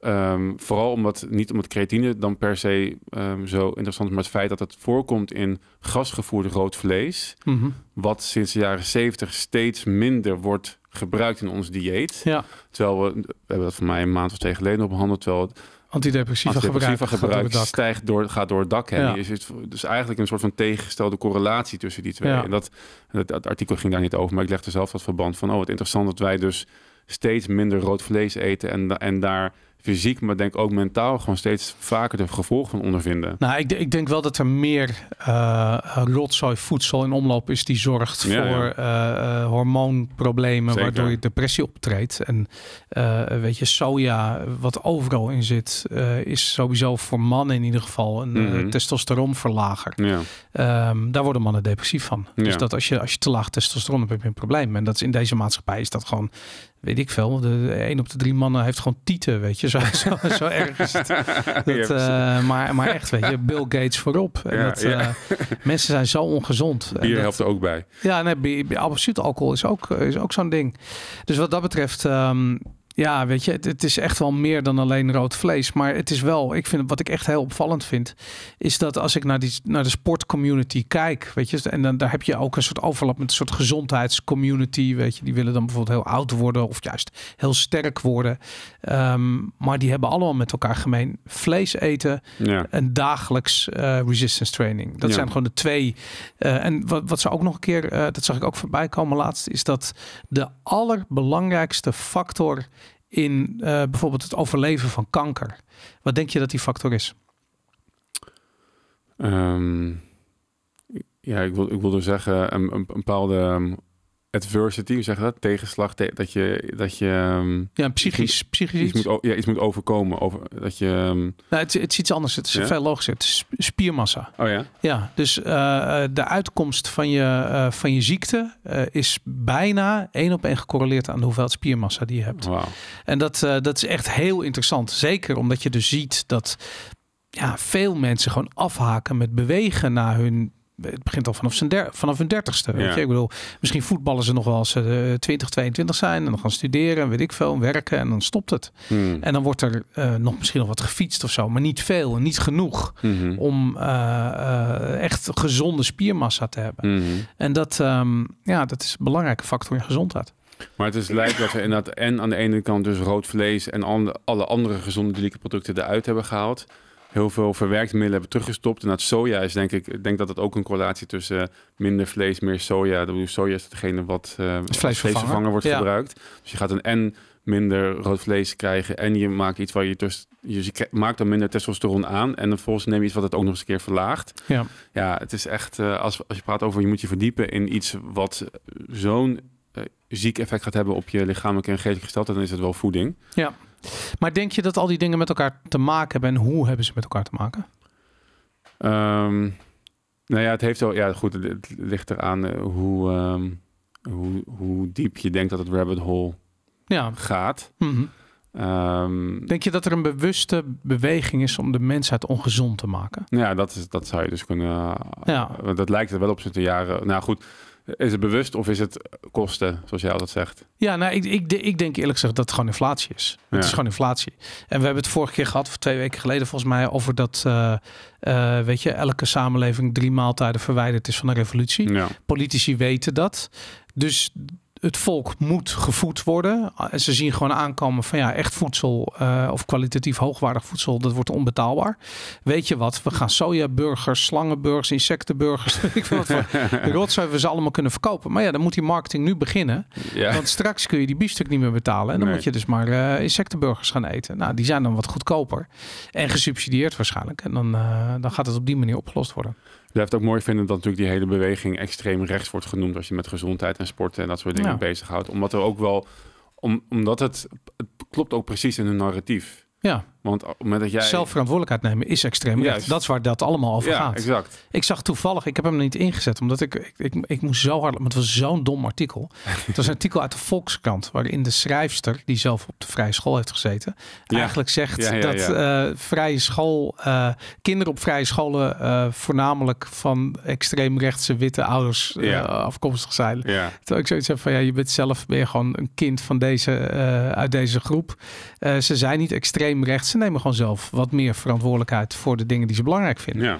ehm, vooral omdat, niet omdat creatine dan per se ehm, zo interessant is, maar het feit dat het voorkomt in gasgevoerd rood vlees, mhm. wat sinds de jaren zeventig steeds minder wordt gebruikt in ons dieet. Ja. Terwijl we, we hebben dat van mij een maand of twee geleden nog behandeld. Terwijl het antidepressiva, gebruik, stijgt door, gaat door het dak. Heen. dus eigenlijk een soort van tegengestelde correlatie tussen die twee. En dat, dat, dat, artikel ging daar niet over, maar ik legde zelf dat verband van... oh, wat interessant dat wij dus steeds minder rood vlees eten... en, en daar fysiek, maar denk ook mentaal gewoon steeds vaker de gevolgen van ondervinden. Nou, ik, ik denk wel dat er meer uh, rotzooi voedsel in omloop is die zorgt voor eh, hormoonproblemen, waardoor je depressie optreedt. En weet je, soja, wat overal in zit, is sowieso voor mannen in ieder geval een mhm. testosteronverlager. Ja. Ehm, daar worden mannen depressief van. Dus dat als je, als je te laag testosteron hebt, heb je een probleem. En dat is in deze maatschappij is dat gewoon weet ik veel, de een op de drie mannen heeft gewoon tieten, weet je. Zo, zo, zo erg is het. Eh, maar, maar echt, weet je, Bill Gates voorop. En ja, dat, eh, mensen zijn zo ongezond. hier helpt er ook bij. Ja, nee, absoluut alcohol is ook, eh, is ook zo'n ding. Dus wat dat betreft... Ehm, ja, weet je, het, is echt wel meer dan alleen rood vlees. Maar het is wel, ik vind, wat ik echt heel opvallend vind, is dat als ik naar, die, naar de sportcommunity kijk, weet je, en dan daar heb je ook een soort overlap met een soort gezondheidscommunity, weet je, die willen dan bijvoorbeeld heel oud worden of juist heel sterk worden. Ehm, maar die hebben allemaal met elkaar gemeen vlees eten en dagelijks eh, resistance training. Dat zijn gewoon de twee. Eh, en wat, wat ze ook nog een keer, eh, dat zag ik ook voorbij komen laatst, is dat de allerbelangrijkste factor in eh, bijvoorbeeld het overleven van kanker. Wat denk je dat die factor is? Ehm, ja, ik wil, ik wil dus zeggen, een, een, een bepaalde ehm, adversity, zeggen dat, tegenslag, dat je... Dat je ehm, ja, psychisch, iets, psychisch iets. Moet, ja, iets moet overkomen, over, dat je... Ehm, nou, het, het, is iets anders, het is veel logischer. Het spiermassa. Oh ja? Ja, dus eh, eh, de uitkomst van je, eh, van je ziekte is bijna één op één gecorreleerd aan de hoeveelheid spiermassa die je hebt. Wow. En dat, dat is echt heel interessant. Zeker omdat je dus ziet dat ja, veel mensen gewoon afhaken met bewegen naar hun het begint al vanaf, zijn vanaf hun dertigste. Weet je? Ik bedoel, misschien voetballen ze nog wel als ze 20, eh, 22 zijn en dan gaan studeren, weet ik veel, werken en dan stopt het. Hmm. En dan wordt er eh, nog misschien nog wat gefietst of zo, maar niet veel en niet genoeg hmm. om eh, echt gezonde spiermassa te hebben. Hmm. En dat, ehm, ja, dat is een belangrijke factor in gezondheid. Maar het is lijkt dat we inderdaad en aan de ene kant dus rood vlees en alle andere gezonde dierlijke producten eruit hebben gehaald heel veel verwerkt middelen hebben teruggestopt. En dat soja is denk ik, ik denk dat dat ook een correlatie tussen eh, minder vlees, meer soja. de soja is degene wat uh, vleesvervanger wordt gebruikt. Dus je gaat een en minder rood vlees krijgen en je maakt iets waar je dus je maakt dan minder testosteron aan en vervolgens neem je iets wat het ook nog eens een keer verlaagt. Ja, ja het is echt eh, als, als je praat over je moet je verdiepen in iets wat zo'n ziek effect gaat hebben op je lichamelijke en geestelijke gesteldheid, dan is het wel voeding. Ja. Maar denk je dat al die dingen met elkaar te maken hebben en hoe hebben ze met elkaar te maken? Um, nou ja, het heeft wel. Ja, goed, het ligt eraan eh, hoe, ehm, hoe, hoe diep je denkt dat het rabbit hole ja. gaat. Mhm. Ehm, denk je dat er een bewuste beweging is om de mensheid ongezond te maken? Ja, dat, is, dat zou je dus kunnen. Ja. Eh, dat lijkt er wel op zitten jaren. Nou goed, is het bewust of is het kosten, zoals jij altijd zegt? Ja, nou, ik, ik, ik denk eerlijk gezegd dat het gewoon inflatie is. Het is gewoon inflatie. En we hebben het vorige keer gehad, twee weken geleden volgens mij, over dat, eh, eh, weet je, elke samenleving drie maaltijden verwijderd is van een revolutie. Politici weten dat. Dus het volk moet gevoed worden. Ah, en ze zien gewoon aankomen van ja, echt voedsel eh, of kwalitatief hoogwaardig voedsel, dat wordt onbetaalbaar. Weet je wat, we gaan sojaburgers, slangenburgers, insectenburgers, ik vind wat voor rotzooi we ze allemaal kunnen verkopen. Maar ja, dan moet die marketing nu beginnen. Ja. Want straks kun je die biefstuk niet meer betalen. En dan moet je dus maar eh, insectenburgers gaan eten. Nou, die zijn dan wat goedkoper en gesubsidieerd waarschijnlijk. En dan, eh, dan gaat het op die manier opgelost worden. Je het ook mooi vinden dat natuurlijk die hele beweging extreem rechts wordt genoemd als je met gezondheid en sporten en dat soort dingen ja. bezighoudt. Omdat er ook wel, omdat het, het klopt ook precies in hun narratief. Ja. Want op dat jij... Zelf verantwoordelijkheid nemen is extreem recht. Dat is waar dat allemaal over ja, gaat. exact. Ik zag toevallig, ik heb hem niet ingezet, omdat ik, ik, ik, ik moest zo hard... het was zo'n dom artikel. het was een artikel uit de Volkskrant, waarin de schrijfster, die zelf op de vrije school heeft gezeten, eigenlijk zegt dat eh, vrije school, eh, kinderen op vrije scholen eh, voornamelijk van extreemrechtse witte ouders afkomstig zijn. Dat ik zoiets heb van, ja, je bent zelf weer gewoon een kind van deze, uit deze groep. ze zijn niet extreemrechts nemen gewoon zelf wat meer verantwoordelijkheid voor de dingen die ze belangrijk vinden. Ja.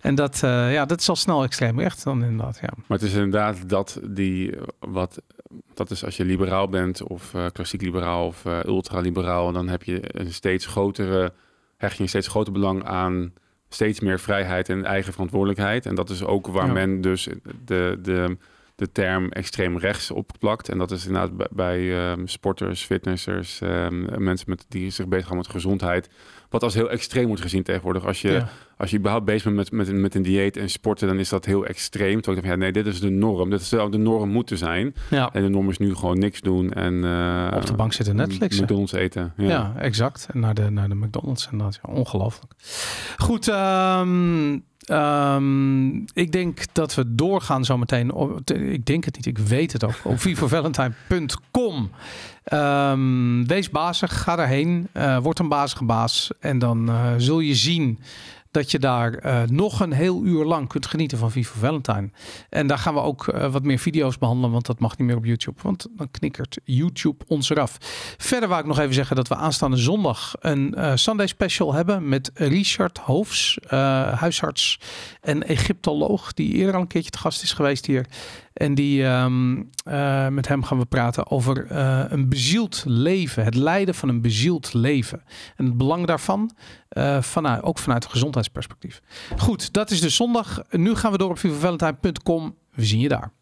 En dat, eh, ja, dat is al snel extreem recht dan inderdaad. Ja. Maar het is inderdaad dat die wat. Dat is als je liberaal bent, of eh, klassiek liberaal of uh, ultraliberaal, dan heb je een steeds grotere, hecht je een steeds groter belang aan steeds meer vrijheid en eigen verantwoordelijkheid. En dat is ook waar men dus de, de de term extreem rechts opplakt. En dat is inderdaad bij, ehm, sporters, fitnessers, ehm, mensen met, die zich bezighouden met gezondheid. Wat als heel extreem wordt gezien tegenwoordig. Als je als je überhaupt bezig bent met, met, een, met een dieet en sporten, dan is dat heel extreem. Toen ik dacht, ja, nee, dit is de norm. Dit zou de norm moeten zijn. Ja. En de norm is nu gewoon niks doen en... Eh, op de bank zitten Netflix. McDonald's eten. Ja. exact. En naar de, naar de McDonald's en dat. Ja, ongelooflijk. Goed, ehm, ehm, ik denk dat we doorgaan zometeen. Ik denk het niet, ik weet het ook. Op vivavalentine.com. Um, ehm, wees bazig, ga daarheen. Uh, word een bazige baas. En dan eh, zul je zien dat je daar eh, nog een heel uur lang kunt genieten van Viva Valentine. En daar gaan we ook eh, wat meer video's behandelen, want dat mag niet meer op YouTube. Want dan knikkert YouTube ons eraf. Verder wou ik nog even zeggen dat we aanstaande zondag een eh, Sunday special hebben met Richard Hoofs, huisarts en Egyptoloog, die eerder al een keertje te gast is geweest hier. En die, ehm, eh, met hem gaan we praten over eh, een bezield leven. Het leiden van een bezield leven. En het belang daarvan, eh, vanuit, ook vanuit een gezondheidsperspectief. Goed, dat is dus zondag. Nu gaan we door op vivavalentine.com. We zien je daar.